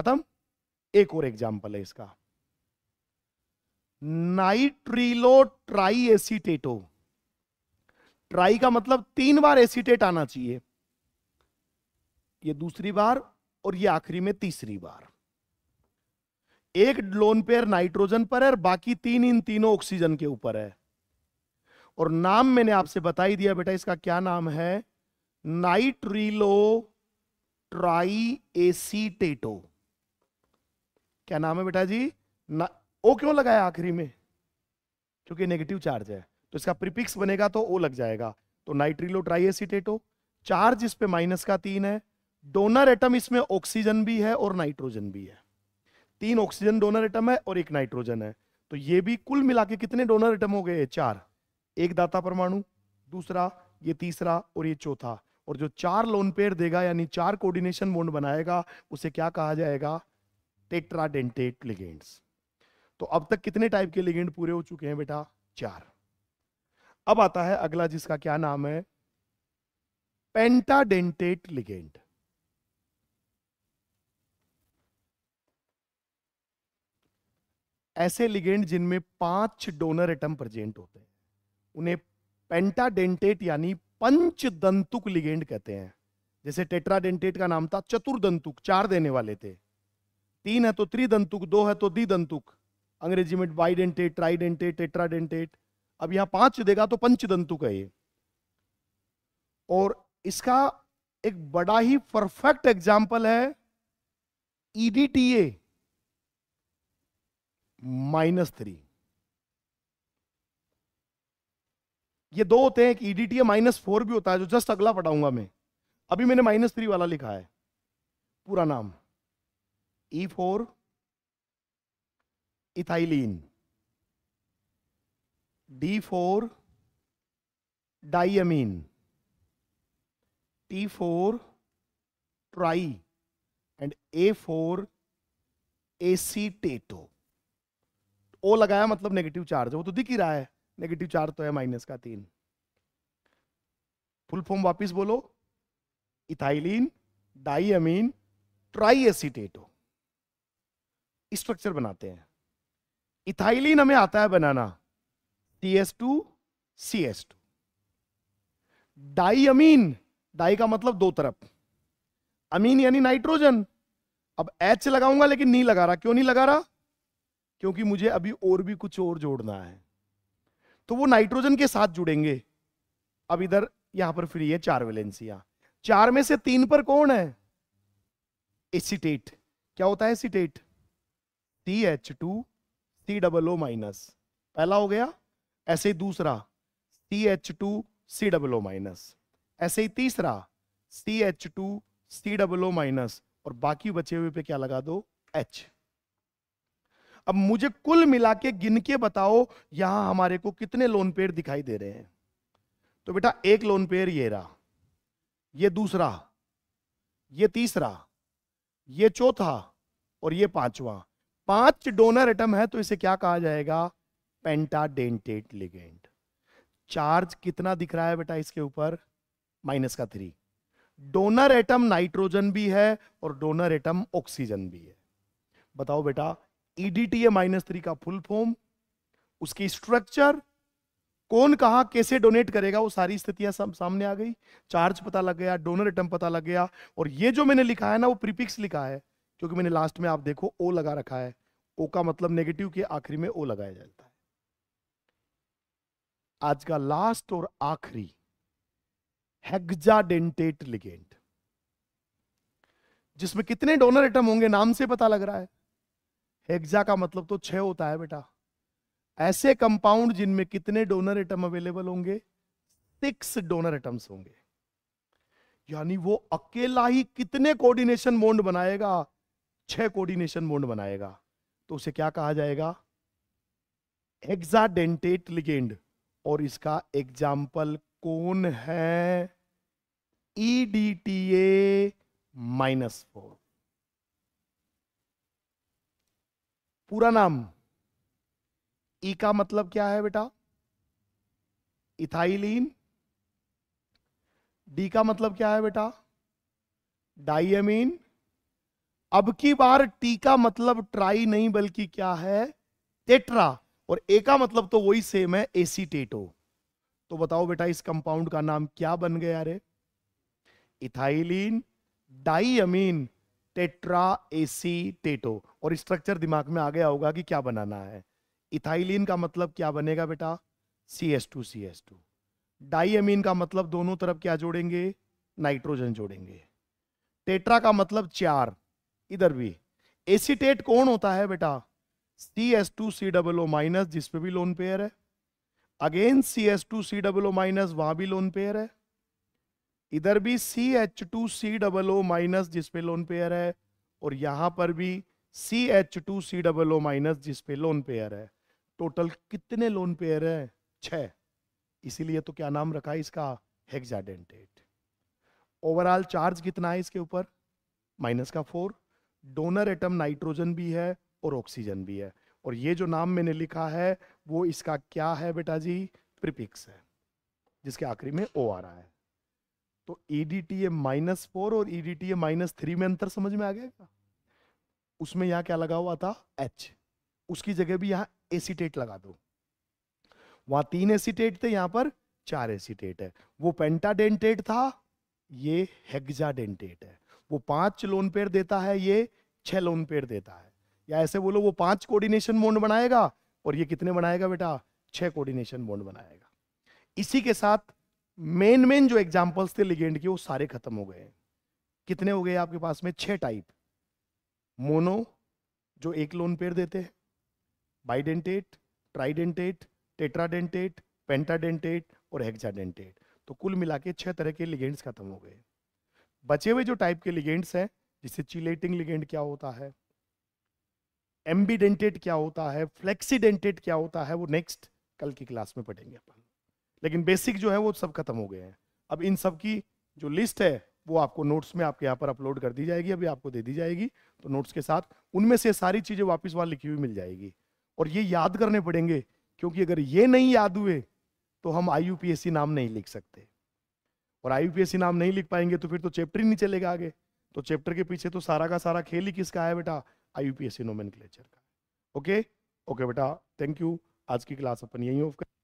खत्म एक और एग्जाम्पल है इसका नाइट्रीलो ट्राई एसीटेटो ट्राई का मतलब तीन बार एसीटेट आना चाहिए ये दूसरी बार और ये आखिरी में तीसरी बार एक लोन पेयर नाइट्रोजन पर है और बाकी तीन इन तीनों ऑक्सीजन के ऊपर है और नाम मैंने आपसे बता ही दिया बेटा इसका क्या नाम है नाइट्रीलो ट्राई एसीटेटो क्या नाम है बेटा जी ना ओ क्यों लगाया आखिरी में क्योंकि नेगेटिव चार्ज है तो इसका प्रीपिक्स बनेगा तो ओ लग जाएगा तो नाइट्रिलो ट्राइएसिटेटो चार्ज इस पे माइनस का तीन है डोनर एटम इसमें ऑक्सीजन भी है और नाइट्रोजन भी है तीन ऑक्सीजन डोनर एटम है और एक नाइट्रोजन है तो ये भी कुल मिला के कितने डोनर एटम हो गए चार एक दाता परमाणु दूसरा ये तीसरा और ये चौथा और जो चार लोन पेयर देगा यानी चार कोऑर्डिनेशन बोन्ड बनाएगा उसे क्या कहा जाएगा टेट्राडेंटेट लिगेंड्स तो अब तक कितने टाइप के लिगेंड पूरे हो चुके हैं बेटा चार अब आता है अगला जिसका क्या नाम है पेंटाडेंटेट लिगेंड ऐसे लिगेंड जिनमें पांच डोनर एटम प्रेजेंट होते हैं उन्हें पेंटाडेंटेट यानी पंचदंतुक लिगेंड कहते हैं जैसे टेट्राडेंटेट का नाम था चतुर्दंतुक चार देने वाले थे तीन है तो त्रिदंतुक दो है तो द्विदंतुक अंग्रेजी में बाइडेंटेट ट्राइडेंटेट टेट्राडेंटेट अब यहां पांच देगा तो पंचदंतुक है ये और इसका एक बड़ा ही परफेक्ट एग्जाम्पल है ईडीटीए e माइनस थ्री ये दो होते हैं एक ईडीटीए e माइनस फोर भी होता है जो जस्ट अगला पढ़ाऊंगा मैं अभी मैंने माइनस थ्री वाला लिखा है पूरा नाम E four ethylene D four diamine T four tri and A four tetra O लगाया मतलब नेगेटिव चार्ज वो तो दिख ही रहा है नेगेटिव चार्ज तो है माइनस का तीन फुल फॉर्म वापिस बोलो ethylene diamine tri tetra structure बनाते हैं इथाइलिन हमें आता है बनाना T S two C S two di amine di का मतलब दो तरफ अमीन यानी नाइट्रोजन अब एच लगाऊंगा लेकिन नहीं लगा रहा क्यों नहीं लगा रहा क्योंकि मुझे अभी और भी कुछ और जोड़ना है तो वो नाइट्रोजन के साथ जुड़ेंगे अब इधर यहां पर फ्री है चार वेलेंसिया चार में से तीन पर कौन है एसिटेट क्या होता है acetate T H two C double O minus पहला हो गया ऐसे ही दूसरा C H two C double O minus ऐसे ही तीसरा C H two C double O minus और बाकी बचे हुए पे क्या लगा दो एच अब मुझे कुल मिला के गिन के बताओ यहां हमारे को कितने लोन पेयर दिखाई दे रहे हैं तो बेटा एक लोन पेयर ये रहा ये दूसरा ये तीसरा ये चौथा और ये पांचवा पांच डोनर एटम है तो इसे क्या कहा जाएगा पेंटाडेंटेट लिगेंड चार्ज कितना दिख रहा है बेटा इसके ऊपर माइनस का थ्री डोनर एटम नाइट्रोजन भी है और डोनर एटम ऑक्सीजन भी है बताओ बेटा ईडीटीए e माइनस थ्री का फुल फॉर्म उसकी स्ट्रक्चर कौन कहा कैसे डोनेट करेगा वो सारी स्थितियां सा, सामने आ गई चार्ज पता लग गया डोनर एटम पता लग गया और ये जो मैंने लिखा है ना वो प्रीपिक्स लिखा है क्योंकि मैंने लास्ट में आप देखो ओ लगा रखा है ओ का मतलब नेगेटिव के आखिरी में ओ लगाया जाता है आज का लास्ट और आखिरी हेग्जाडेंटेट लिगेंट जिसमें कितने डोनर एटम होंगे नाम से पता लग रहा है हेग्जा का मतलब तो छह होता है बेटा ऐसे कंपाउंड जिनमें कितने डोनर एटम अवेलेबल होंगे सिक्स डोनर एटम्स होंगे यानी वो अकेला ही कितने कोऑर्डिनेशन बॉन्ड बनाएगा छह कोऑर्डिनेशन बोन्ड बनाएगा तो उसे क्या कहा जाएगा एक्साडेंटेट लिगेंड और इसका एग्जाम्पल कौन है E D T A T A minus four पूरा नाम ई e का मतलब क्या है बेटा इथाइलीन डी का मतलब क्या है बेटा डाइमीन अब की बार टी का मतलब ट्राई नहीं बल्कि क्या है टेट्रा और ए का मतलब तो वही सेम है एसीटेटो तो बताओ बेटा इस कंपाउंड का नाम क्या बन गया रे इथाइलिन डाइमीन टेट्रा एसीटेटो और स्ट्रक्चर दिमाग में आ गया होगा कि क्या बनाना है इथाइलिन का मतलब क्या बनेगा बेटा C S two C S two diamine का मतलब दोनों तरफ क्या जोड़ेंगे नाइट्रोजन जोड़ेंगे टेट्रा का मतलब चार इधर भी एसीटेट कौन होता है बेटा C S two C double O minus जिसपे भी लोन पेयर है again C S two C double O minus वहां भी लोन पेयर है इधर भी C H two C double O minus जिसपे लोन पेयर है और यहां पर भी C H two C double O minus जिसपे लोन पेयर है टोटल कितने लोन पेयर है छ इसीलिए तो क्या नाम रखा है इसका हेक्साडेंटेट ओवरऑल चार्ज कितना है इसके ऊपर माइनस का फोर डोनर एटम नाइट्रोजन भी है और ऑक्सीजन भी है और ये जो नाम मैंने लिखा है वो इसका क्या है बेटा जी प्रिपिक्स है जिसके आखिरी में ओ आ रहा है तो ईडीटीए माइनस फोर और ईडीटीए माइनस थ्री में अंतर समझ में आ गया क्या उसमें यहाँ क्या लगा हुआ था एच उसकी जगह भी यहाँ एसीटेट लगा दो वहां तीन एसीटेट थे यहाँ पर चार एसीटेट है वो पेंटाडेंटेट था ये हेग्जाडेंटेट है वो पांच लोन पेयर देता है ये छह लोन पेयर देता है या ऐसे बोलो वो पांच कोऑर्डिनेशन बोन्ड बनाएगा और ये कितने बनाएगा बेटा छह कोऑर्डिनेशन बॉन्ड बनाएगा इसी के साथ मेन मेन जो एग्जाम्पल्स थे लिगेंड के वो सारे खत्म हो गए कितने हो गए आपके पास में छह टाइप मोनो जो एक लोन पेयर देते हैं बाइडेंटेट ट्राइडेंटेट टेट्राडेंटेट पेंटाडेंटेट और हेक्साडेंटेट तो कुल मिला के छह तरह के लिगेंड्स खत्म हो गए बचे हुए जो टाइप के लिगेंड्स हैं जिसे चिलेटिंग लिगेंड क्या होता है एम्बीडेंटेड क्या होता है फ्लेक्सीडेंटेड क्या होता है वो नेक्स्ट कल की क्लास में पढ़ेंगे अपन लेकिन बेसिक जो है वो सब खत्म हो गए हैं अब इन सब की जो लिस्ट है वो आपको नोट्स में आपके यहाँ पर अपलोड कर दी जाएगी अभी आपको दे दी जाएगी तो नोट्स के साथ उनमें से सारी चीज़ें वापस वहां लिखी हुई मिल जाएगी और ये याद करने पड़ेंगे क्योंकि अगर ये नहीं याद हुए तो हम आई नाम नहीं लिख सकते और आईपीएससी नाम नहीं लिख पाएंगे तो फिर तो चैप्टर ही नहीं चलेगा आगे तो चैप्टर के पीछे तो सारा का सारा खेल ही किसका है बेटा आईयूपीएससी नोमेनक्लेचर का ओके ओके बेटा थैंक यू आज की क्लास अपन यहीं ऑफ कर